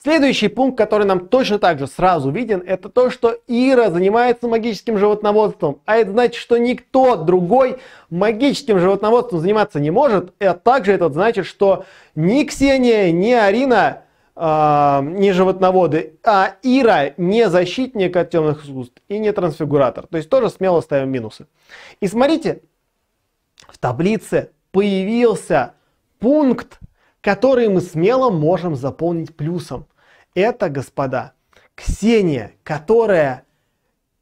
Следующий пункт, который нам точно так же сразу виден, это то, что Ира занимается магическим животноводством. А это значит, что никто другой магическим животноводством заниматься не может. А также это значит, что ни Ксения, ни Арина э, не животноводы, а Ира не защитник от темных искусств и не трансфигуратор. То есть тоже смело ставим минусы. И смотрите, в таблице появился пункт которые мы смело можем заполнить плюсом. Это, господа, Ксения, которая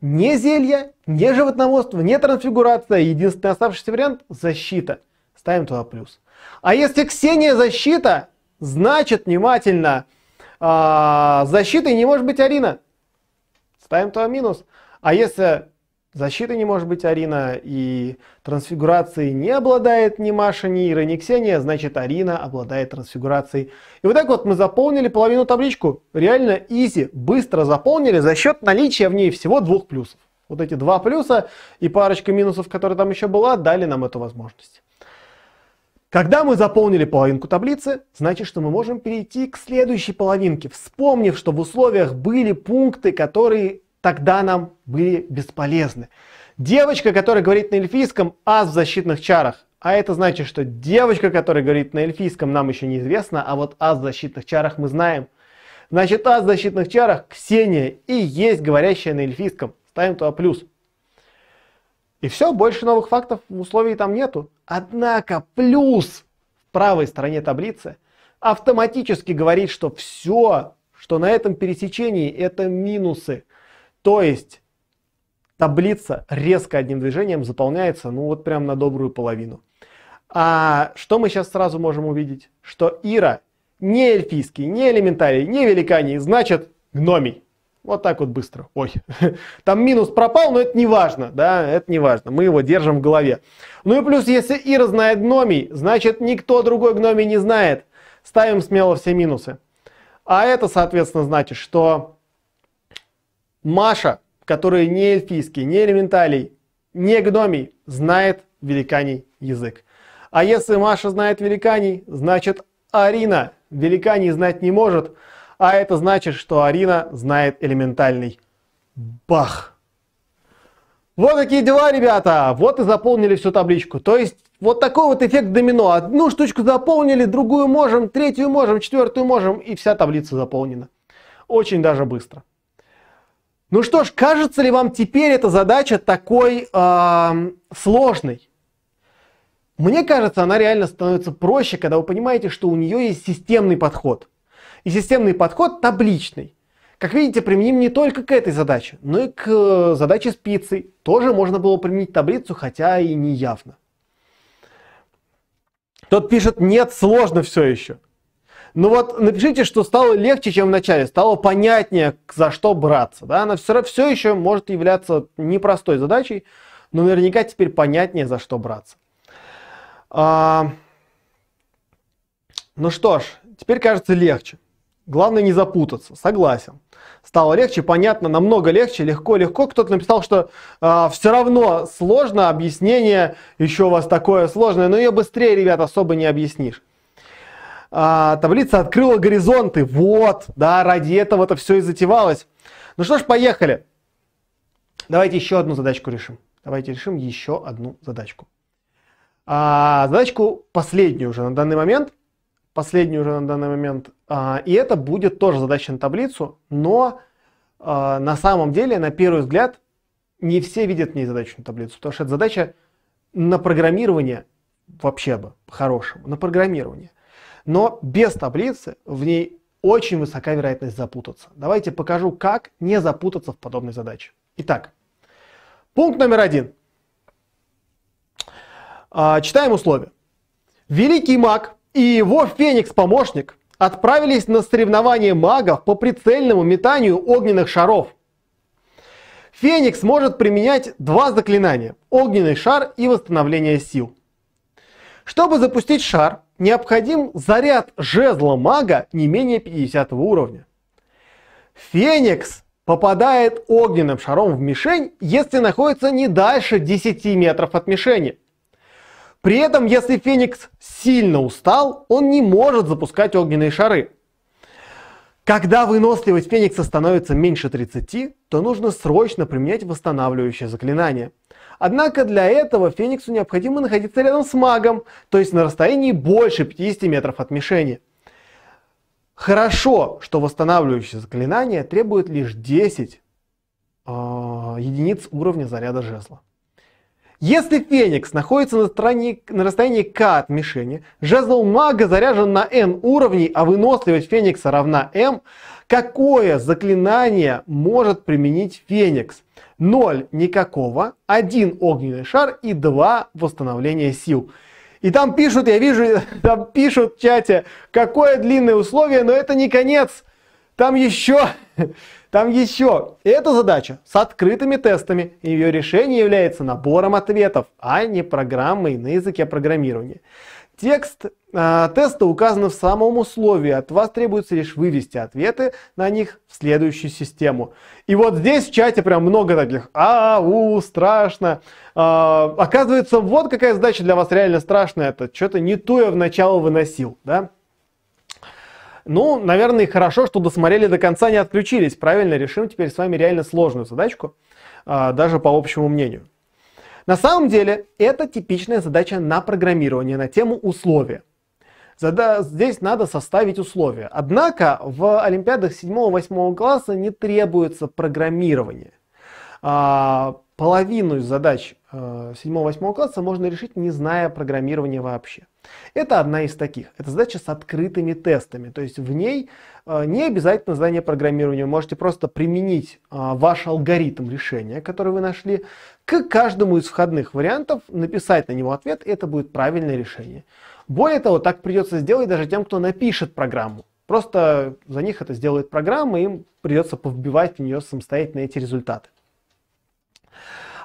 не зелье, не животноводство, не трансфигурация. Единственный оставшийся вариант – защита. Ставим туда плюс. А если Ксения защита, значит, внимательно, а, защитой не может быть Арина. Ставим туда минус. А если Защиты не может быть Арина, и трансфигурации не обладает ни Маша, ни Ира, ни Ксения, значит Арина обладает трансфигурацией. И вот так вот мы заполнили половину табличку. Реально изи, быстро заполнили за счет наличия в ней всего двух плюсов. Вот эти два плюса и парочка минусов, которая там еще была, дали нам эту возможность. Когда мы заполнили половинку таблицы, значит, что мы можем перейти к следующей половинке, вспомнив, что в условиях были пункты, которые тогда нам были бесполезны. Девочка, которая говорит на эльфийском, аз в защитных чарах. А это значит, что девочка, которая говорит на эльфийском, нам еще неизвестно, а вот аз в защитных чарах мы знаем. Значит, аз в защитных чарах Ксения и есть говорящая на эльфийском. Ставим туда плюс. И все, больше новых фактов в условии там нету. Однако плюс в правой стороне таблицы автоматически говорит, что все, что на этом пересечении, это минусы. То есть таблица резко одним движением заполняется, ну вот прям на добрую половину. А что мы сейчас сразу можем увидеть? Что Ира не эльфийский, не элементарий, не великаний, значит гномий. Вот так вот быстро. Ой, там минус пропал, но это не важно, да, это не важно. Мы его держим в голове. Ну и плюс, если Ира знает гномий, значит никто другой гномий не знает. Ставим смело все минусы. А это, соответственно, значит, что Маша, которая не эльфийский, не элементалей, не гномий, знает великаний язык. А если Маша знает великаний, значит Арина великаний знать не может, а это значит, что Арина знает элементальный. Бах! Вот такие дела, ребята! Вот и заполнили всю табличку. То есть вот такой вот эффект домино. Одну штучку заполнили, другую можем, третью можем, четвертую можем, и вся таблица заполнена. Очень даже быстро. Ну что ж, кажется ли вам теперь эта задача такой э, сложной? Мне кажется, она реально становится проще, когда вы понимаете, что у нее есть системный подход. И системный подход табличный. Как видите, применим не только к этой задаче, но и к э, задаче спицы. Тоже можно было применить таблицу, хотя и не явно. Тот пишет, нет, сложно все еще. Ну вот напишите, что стало легче, чем в начале, стало понятнее, за что браться. Да? Она все, все еще может являться непростой задачей, но наверняка теперь понятнее, за что браться. А, ну что ж, теперь кажется легче. Главное не запутаться, согласен. Стало легче, понятно, намного легче, легко-легко. Кто-то написал, что э, а, все равно сложно, объяснение еще у вас такое сложное, но ее быстрее, ребят, особо не объяснишь а, таблица открыла горизонты. Вот, да, ради этого это все и затевалось. Ну что ж, поехали. Давайте еще одну задачку решим. Давайте решим еще одну задачку. А, задачку последнюю уже на данный момент. Последнюю уже на данный момент. А, и это будет тоже задача на таблицу, но а, на самом деле, на первый взгляд, не все видят в ней задачу на таблицу, потому что это задача на программирование вообще бы, по-хорошему, на программирование. Но без таблицы в ней очень высока вероятность запутаться. Давайте покажу, как не запутаться в подобной задаче. Итак, пункт номер один. А, читаем условия. Великий маг и его феникс-помощник отправились на соревнование магов по прицельному метанию огненных шаров. Феникс может применять два заклинания – огненный шар и восстановление сил. Чтобы запустить шар, необходим заряд жезла мага не менее 50 уровня. Феникс попадает огненным шаром в мишень, если находится не дальше 10 метров от мишени. При этом, если Феникс сильно устал, он не может запускать огненные шары. Когда выносливость Феникса становится меньше 30, то нужно срочно применять восстанавливающее заклинание – Однако для этого Фениксу необходимо находиться рядом с магом, то есть на расстоянии больше 50 метров от мишени. Хорошо, что восстанавливающее заклинание требует лишь 10 э, а, единиц уровня заряда жезла. Если Феникс находится на, стороне, на расстоянии К от мишени, жезл мага заряжен на N уровней, а выносливость Феникса равна m, какое заклинание может применить Феникс? 0 никакого, 1 огненный шар и 2 восстановления сил. И там пишут, я вижу, там пишут в чате, какое длинное условие, но это не конец. Там еще, там еще. эта задача с открытыми тестами. Ее решение является набором ответов, а не программой на языке программирования. Текст а, теста указано в самом условии. От вас требуется лишь вывести ответы на них в следующую систему. И вот здесь в чате прям много таких «А, у, страшно». оказывается, вот какая задача для вас реально страшная. Это что-то не то я вначале выносил, да? Ну, наверное, хорошо, что досмотрели до конца, не отключились. Правильно, решим теперь с вами реально сложную задачку, а, даже по общему мнению. На самом деле, это типичная задача на программирование на тему условия. Здесь надо составить условия. Однако в Олимпиадах 7-8 класса не требуется программирование. А, половину из задач 7-8 э, класса можно решить, не зная программирования вообще. Это одна из таких. Это задача с открытыми тестами. То есть в ней э, не обязательно знание программирования. Вы можете просто применить э, ваш алгоритм решения, который вы нашли, к каждому из входных вариантов, написать на него ответ, и это будет правильное решение. Более того, так придется сделать даже тем, кто напишет программу. Просто за них это сделает программа, им придется повбивать в нее самостоятельно эти результаты.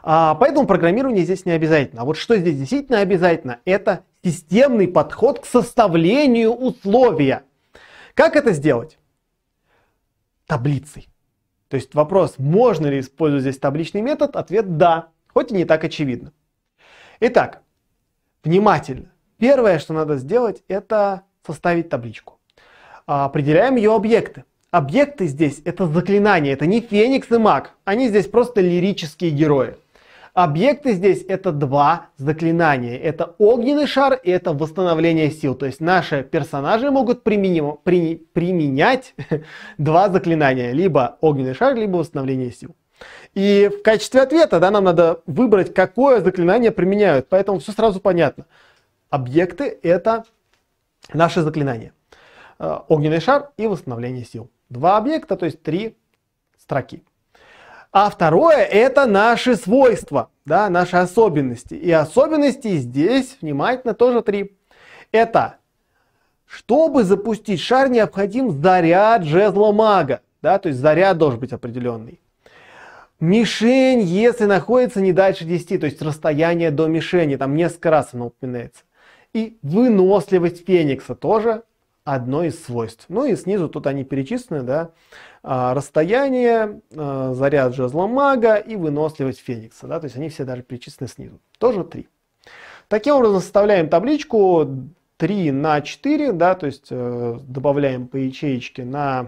А, поэтому программирование здесь не обязательно. А вот что здесь действительно обязательно, это системный подход к составлению условия. Как это сделать? Таблицей. То есть вопрос, можно ли использовать здесь табличный метод, ответ да, хоть и не так очевидно. Итак, внимательно Первое, что надо сделать, это составить табличку. А, определяем ее объекты. Объекты здесь это заклинания, это не Феникс и Маг, они здесь просто лирические герои. Объекты здесь это два заклинания. Это огненный шар и это восстановление сил. То есть наши персонажи могут применимо, при, применять два заклинания. Либо огненный шар, либо восстановление сил. И в качестве ответа да, нам надо выбрать, какое заклинание применяют. Поэтому все сразу понятно объекты — это наши заклинания. Э, огненный шар и восстановление сил. Два объекта, то есть три строки. А второе – это наши свойства, да, наши особенности. И особенности здесь, внимательно, тоже три. Это, чтобы запустить шар, необходим заряд жезла мага. Да, то есть заряд должен быть определенный. Мишень, если находится не дальше 10, то есть расстояние до мишени, там несколько раз оно упоминается. И выносливость Феникса тоже одно из свойств. Ну и снизу тут они перечислены, да, а, расстояние, а, заряд жезла мага и выносливость Феникса, да, то есть они все даже перечислены снизу, тоже три. Таким образом составляем табличку 3 на 4, да, то есть э, добавляем по ячеечке на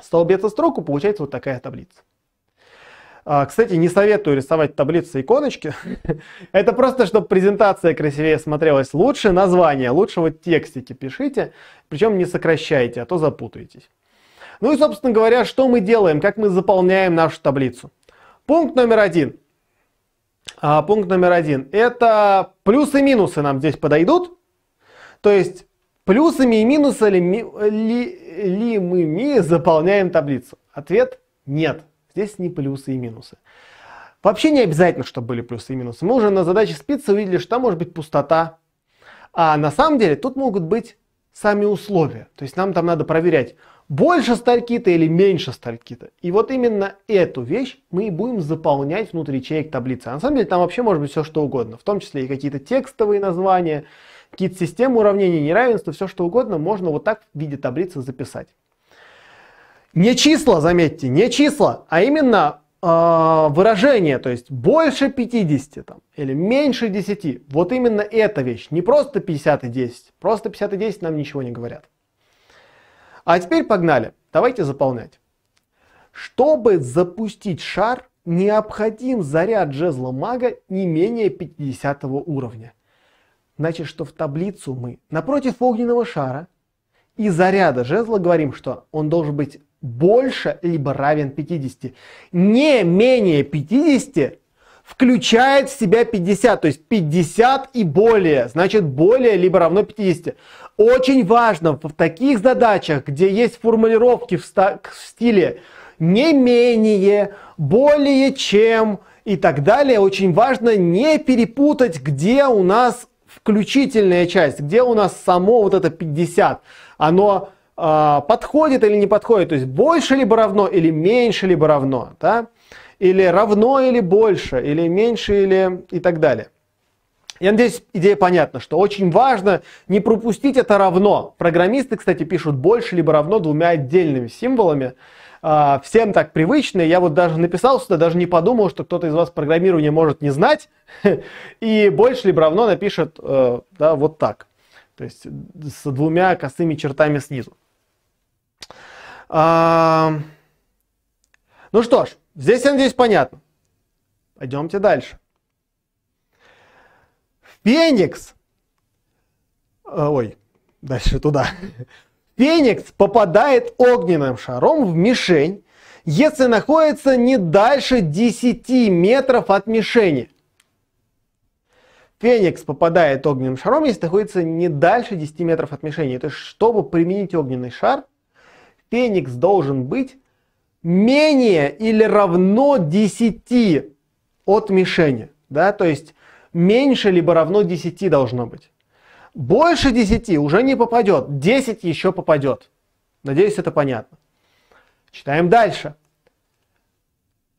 столбец и строку, получается вот такая таблица. А, кстати, не советую рисовать таблицы иконочки. Это просто, чтобы презентация красивее смотрелась лучше, название лучше вот текстики пишите, причем не сокращайте, а то запутаетесь. Ну и, собственно говоря, что мы делаем, как мы заполняем нашу таблицу. Пункт номер один. А, пункт номер один. Это плюсы-минусы и нам здесь подойдут. То есть плюсами и минусами ли, ли, ли мы ми заполняем таблицу? Ответ – нет. Здесь не плюсы и минусы. Вообще не обязательно, чтобы были плюсы и минусы. Мы уже на задаче спицы увидели, что там может быть пустота. А на самом деле тут могут быть сами условия. То есть нам там надо проверять, больше сталькита или меньше сталькита. И вот именно эту вещь мы и будем заполнять внутри ячеек таблицы. А на самом деле там вообще может быть все что угодно, в том числе и какие-то текстовые названия, какие-то системы уравнений, неравенства, все что угодно можно вот так в виде таблицы записать. Не числа, заметьте, не числа, а именно э, выражение, то есть больше 50 там, или меньше 10. Вот именно эта вещь, не просто 50 и 10. Просто 50 и 10 нам ничего не говорят. А теперь погнали, давайте заполнять. Чтобы запустить шар, необходим заряд жезла мага не менее 50 уровня. Значит, что в таблицу мы напротив огненного шара и заряда жезла говорим, что он должен быть больше либо равен 50. Не менее 50 включает в себя 50, то есть 50 и более, значит более либо равно 50. Очень важно в таких задачах, где есть формулировки в, стиле не менее, более чем и так далее, очень важно не перепутать, где у нас включительная часть, где у нас само вот это 50. Оно а, подходит или не подходит, то есть больше либо равно или меньше либо равно, да? или равно или больше, или меньше или и так далее. Я надеюсь, идея понятна, что очень важно не пропустить это равно. Программисты, кстати, пишут больше либо равно двумя отдельными символами. А, всем так привычно, я вот даже написал сюда, даже не подумал, что кто-то из вас программирование может не знать, и больше либо равно напишет э, да, вот так, то есть с двумя косыми чертами снизу. А, ну что ж, здесь, я надеюсь, понятно. Пойдемте дальше. Феникс. Э, ой, дальше туда. Феникс попадает огненным шаром в мишень, если находится не дальше 10 метров от мишени. Феникс попадает огненным шаром, если находится не дальше 10 метров от мишени. То есть, чтобы применить огненный шар, феникс должен быть менее или равно 10 от мишени. Да? То есть меньше либо равно 10 должно быть. Больше 10 уже не попадет, 10 еще попадет. Надеюсь, это понятно. Читаем дальше.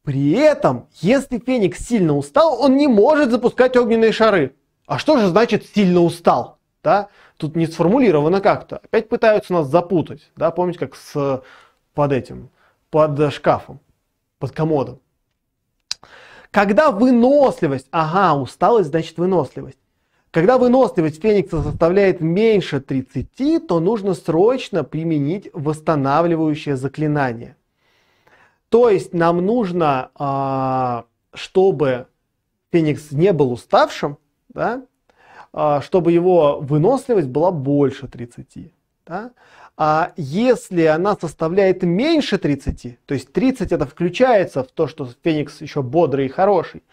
При этом, если Феникс сильно устал, он не может запускать огненные шары. А что же значит сильно устал? Да? тут не сформулировано как-то. Опять пытаются нас запутать, да, помните, как с под этим, под шкафом, под комодом. Когда выносливость, ага, усталость, значит выносливость. Когда выносливость феникса составляет меньше 30, то нужно срочно применить восстанавливающее заклинание. То есть нам нужно, а, чтобы феникс не был уставшим, да, а, чтобы его выносливость была больше 30. Да? А если она составляет меньше 30, то есть 30 это включается в то, что Феникс еще бодрый и хороший,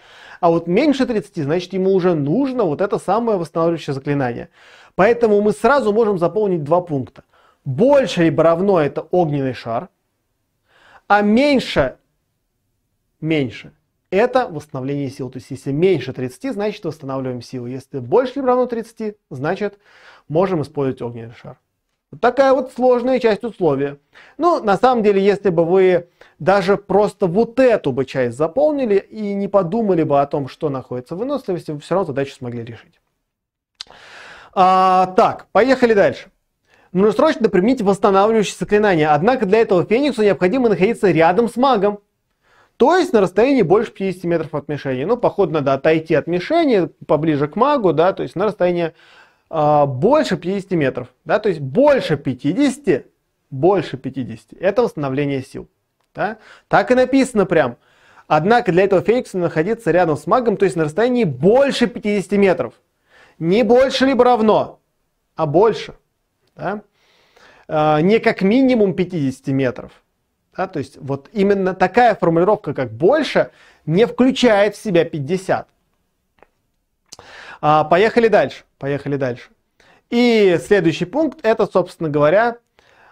а вот меньше 30, значит ему уже нужно вот это самое восстанавливающее заклинание. Поэтому мы сразу можем заполнить два пункта. Больше либо равно это огненный шар, а меньше, меньше это восстановление сил. То есть если меньше 30, значит восстанавливаем силу. Если больше либо равно 30, значит можем использовать огненный шар. Вот такая вот сложная часть условия. Ну, на самом деле, если бы вы даже просто вот эту бы часть заполнили и не подумали бы о том, что находится в выносливости, вы все равно задачу смогли решить. А, так, поехали дальше. Нужно срочно применить восстанавливающее заклинание. Однако для этого Фениксу необходимо находиться рядом с магом. То есть на расстоянии больше 50 метров от мишени. Ну, походу, надо отойти от мишени поближе к магу, да, то есть на расстоянии э, а, больше 50 метров, да, то есть больше 50, больше 50. Это восстановление сил, да. Так и написано прям. Однако для этого Феникса находиться рядом с магом, то есть на расстоянии больше 50 метров. Не больше либо равно, а больше, да. Э, не как минимум 50 метров. Да, то есть вот именно такая формулировка, как больше, не включает в себя 50. А, поехали дальше. Поехали дальше. И следующий пункт это, собственно говоря,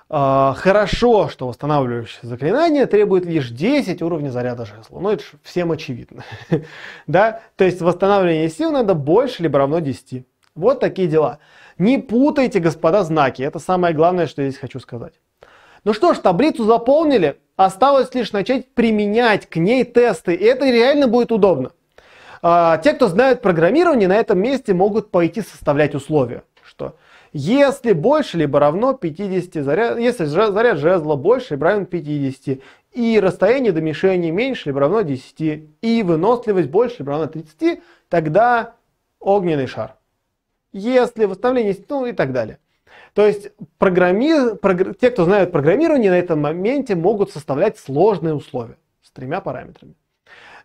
а, хорошо, что восстанавливающее заклинание требует лишь 10 уровней заряда жезла. Ну, это же всем очевидно. да? То есть восстановление сил надо больше либо равно 10. Вот такие дела. Не путайте, господа, знаки. Это самое главное, что я здесь хочу сказать. Ну что ж, таблицу заполнили, осталось лишь начать применять к ней тесты, и это реально будет удобно. А, те, кто знают программирование, на этом месте могут пойти составлять условия, что если больше либо равно 50 заряд, если заряд жезла больше либо равен 50, и расстояние до мишени меньше либо равно 10, и выносливость больше либо равна 30, тогда огненный шар. Если восстановление, ну и так далее. То есть программи... прогр... те, кто знают программирование, на этом моменте могут составлять сложные условия с тремя параметрами.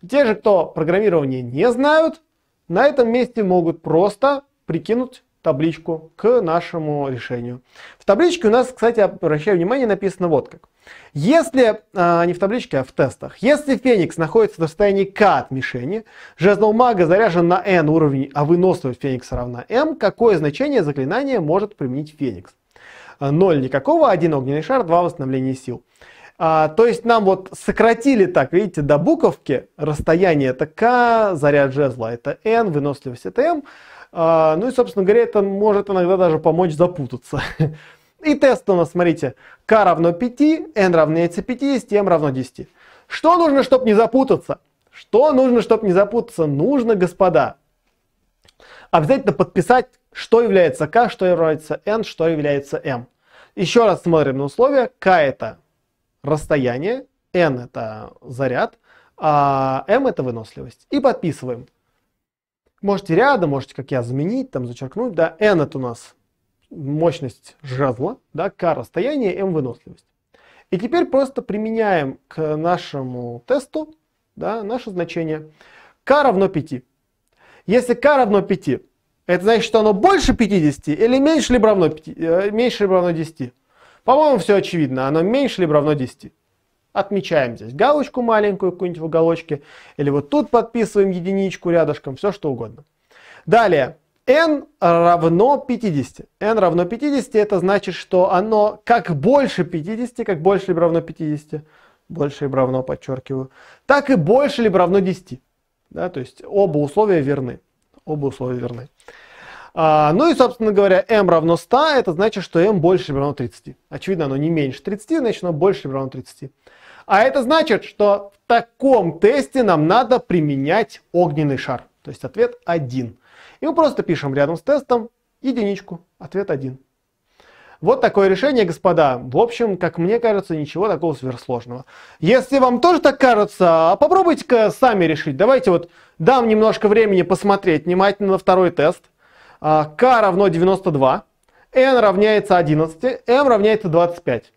Те же, кто программирование не знают, на этом месте могут просто прикинуть табличку к нашему решению. В табличке у нас, кстати, обращаю внимание, написано вот как. Если, а, не в табличке, а в тестах, если Феникс находится на состоянии К от мишени, жезл мага заряжен на N уровень, а выносливость Феникса равна m, какое значение заклинания может применить Феникс? Ноль никакого, один огненный шар, два восстановления сил. А, то есть нам вот сократили так, видите, до буковки расстояние это К, заряд жезла это N, выносливость это m. А, ну и, собственно говоря, это может иногда даже помочь запутаться. И тест у нас, смотрите, k равно 5, n равняется 50, m равно 10. Что нужно, чтобы не запутаться? Что нужно, чтобы не запутаться? Нужно, господа, обязательно подписать, что является k, что является n, что является m. Еще раз смотрим на условия. k это расстояние, n это заряд, а m это выносливость. И подписываем. Можете рядом, можете, как я, заменить, там, зачеркнуть. Да, n это у нас мощность жезла, да, К расстояние, М выносливость. И теперь просто применяем к нашему тесту да, наше значение. К равно 5. Если К равно 5, это значит, что оно больше 50 или меньше либо равно, 5, э, меньше либо равно 10? По-моему, все очевидно. Оно меньше либо равно 10. Отмечаем здесь галочку маленькую какую-нибудь в уголочке. Или вот тут подписываем единичку рядышком. Все что угодно. Далее n равно 50. n равно 50, это значит, что оно как больше 50, как больше либо равно 50, больше либо равно, подчеркиваю, так и больше либо равно 10. Да, то есть оба условия верны. Оба условия верны. А, ну и, собственно говоря, m равно 100, это значит, что m больше либо равно 30. Очевидно, оно не меньше 30, значит, оно больше либо равно 30. А это значит, что в таком тесте нам надо применять огненный шар. То есть ответ 1. И мы просто пишем рядом с тестом единичку, ответ один. Вот такое решение, господа. В общем, как мне кажется, ничего такого сверхсложного. Если вам тоже так кажется, попробуйте-ка сами решить. Давайте вот дам немножко времени посмотреть внимательно на второй тест. k а, равно 92, n равняется 11, m равняется 25.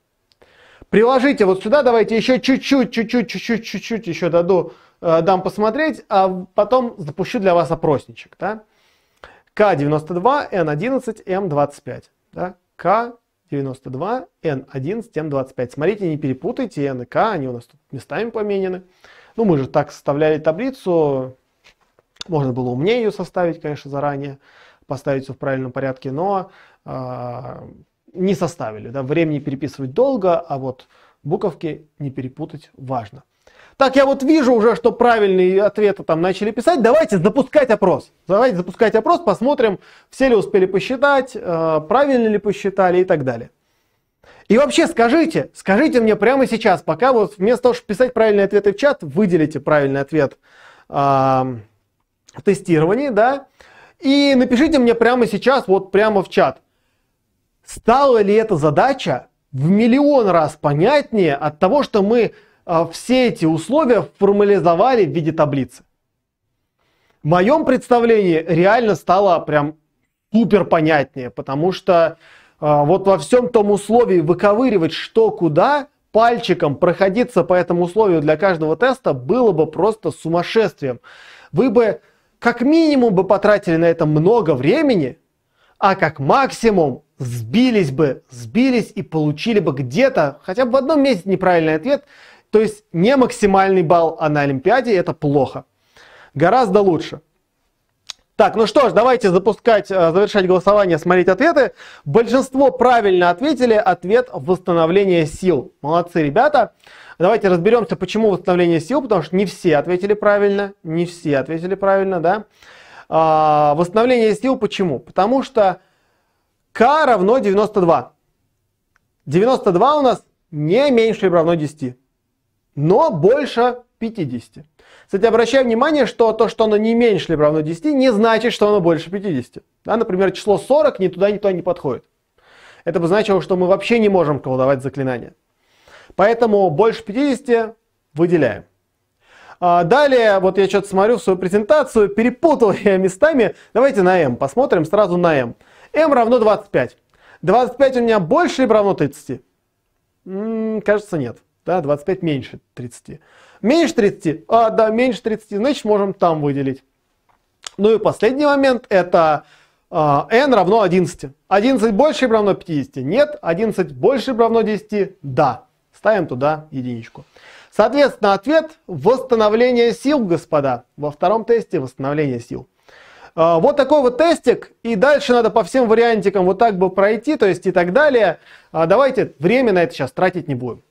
Приложите вот сюда, давайте еще чуть-чуть, чуть-чуть, чуть-чуть, чуть-чуть еще даду, э, дам посмотреть, а потом запущу для вас опросничек. Да? К92, Н11, М25. Да? К92, Н11, М25. Смотрите, не перепутайте Н и К, они у нас тут местами поменены. Ну, мы же так составляли таблицу, можно было умнее ее составить, конечно, заранее, поставить все в правильном порядке, но э, не составили. Да? Времени переписывать долго, а вот буковки не перепутать важно. Так, я вот вижу уже, что правильные ответы там начали писать. Давайте запускать опрос. Давайте запускать опрос, посмотрим, все ли успели посчитать, э, правильно ли посчитали и так далее. И вообще скажите, скажите мне прямо сейчас, пока вот вместо того, чтобы писать правильные ответы в чат, выделите правильный ответ э, в тестировании, да, и напишите мне прямо сейчас, вот прямо в чат, стала ли эта задача в миллион раз понятнее от того, что мы а, все эти условия формализовали в виде таблицы. В моем представлении реально стало прям супер понятнее, потому что а, вот во всем том условии выковыривать что куда, пальчиком проходиться по этому условию для каждого теста было бы просто сумасшествием. Вы бы как минимум бы потратили на это много времени, а как максимум сбились бы, сбились и получили бы где-то, хотя бы в одном месте неправильный ответ – то есть не максимальный балл, а на Олимпиаде это плохо. Гораздо лучше. Так, ну что ж, давайте запускать, э, завершать голосование, смотреть ответы. Большинство правильно ответили. Ответ восстановление сил. Молодцы, ребята. Давайте разберемся, почему восстановление сил, потому что не все ответили правильно. Не все ответили правильно, да. А, восстановление сил почему? Потому что k равно 92. 92 у нас не меньше или равно 10 но больше 50. Кстати, обращаю внимание, что то, что оно не меньше либо равно 10, не значит, что оно больше 50. Да, например, число 40 ни туда, ни туда не подходит. Это бы значило, что мы вообще не можем колдовать заклинания. Поэтому больше 50 выделяем. А далее, вот я что-то смотрю в свою презентацию, перепутал я местами. Давайте на m посмотрим, сразу на m. m равно 25. 25 у меня больше либо равно 30? М -м, кажется, нет да, 25 меньше 30. Меньше 30? А, да, меньше 30, значит, можем там выделить. Ну и последний момент, это э, n равно 11. 11 больше равно 50? Нет. 11 больше равно 10? Да. Ставим туда единичку. Соответственно, ответ – восстановление сил, господа. Во втором тесте восстановление сил. А, вот такой вот тестик, и дальше надо по всем вариантикам вот так бы пройти, то есть и так далее. А, давайте время на это сейчас тратить не будем.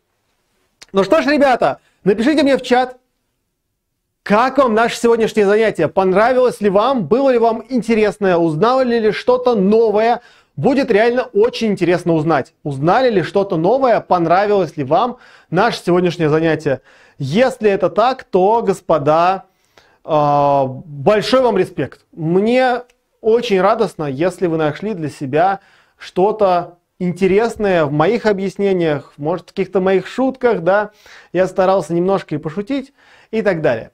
Ну что ж, ребята, напишите мне в чат, как вам наше сегодняшнее занятие? Понравилось ли вам? Было ли вам интересное? Узнали ли что-то новое? Будет реально очень интересно узнать, узнали ли что-то новое, понравилось ли вам наше сегодняшнее занятие. Если это так, то, господа, а, большой вам респект. Мне очень радостно, если вы нашли для себя что-то интересное в моих объяснениях, может, в каких-то моих шутках, да, я старался немножко и пошутить и так далее.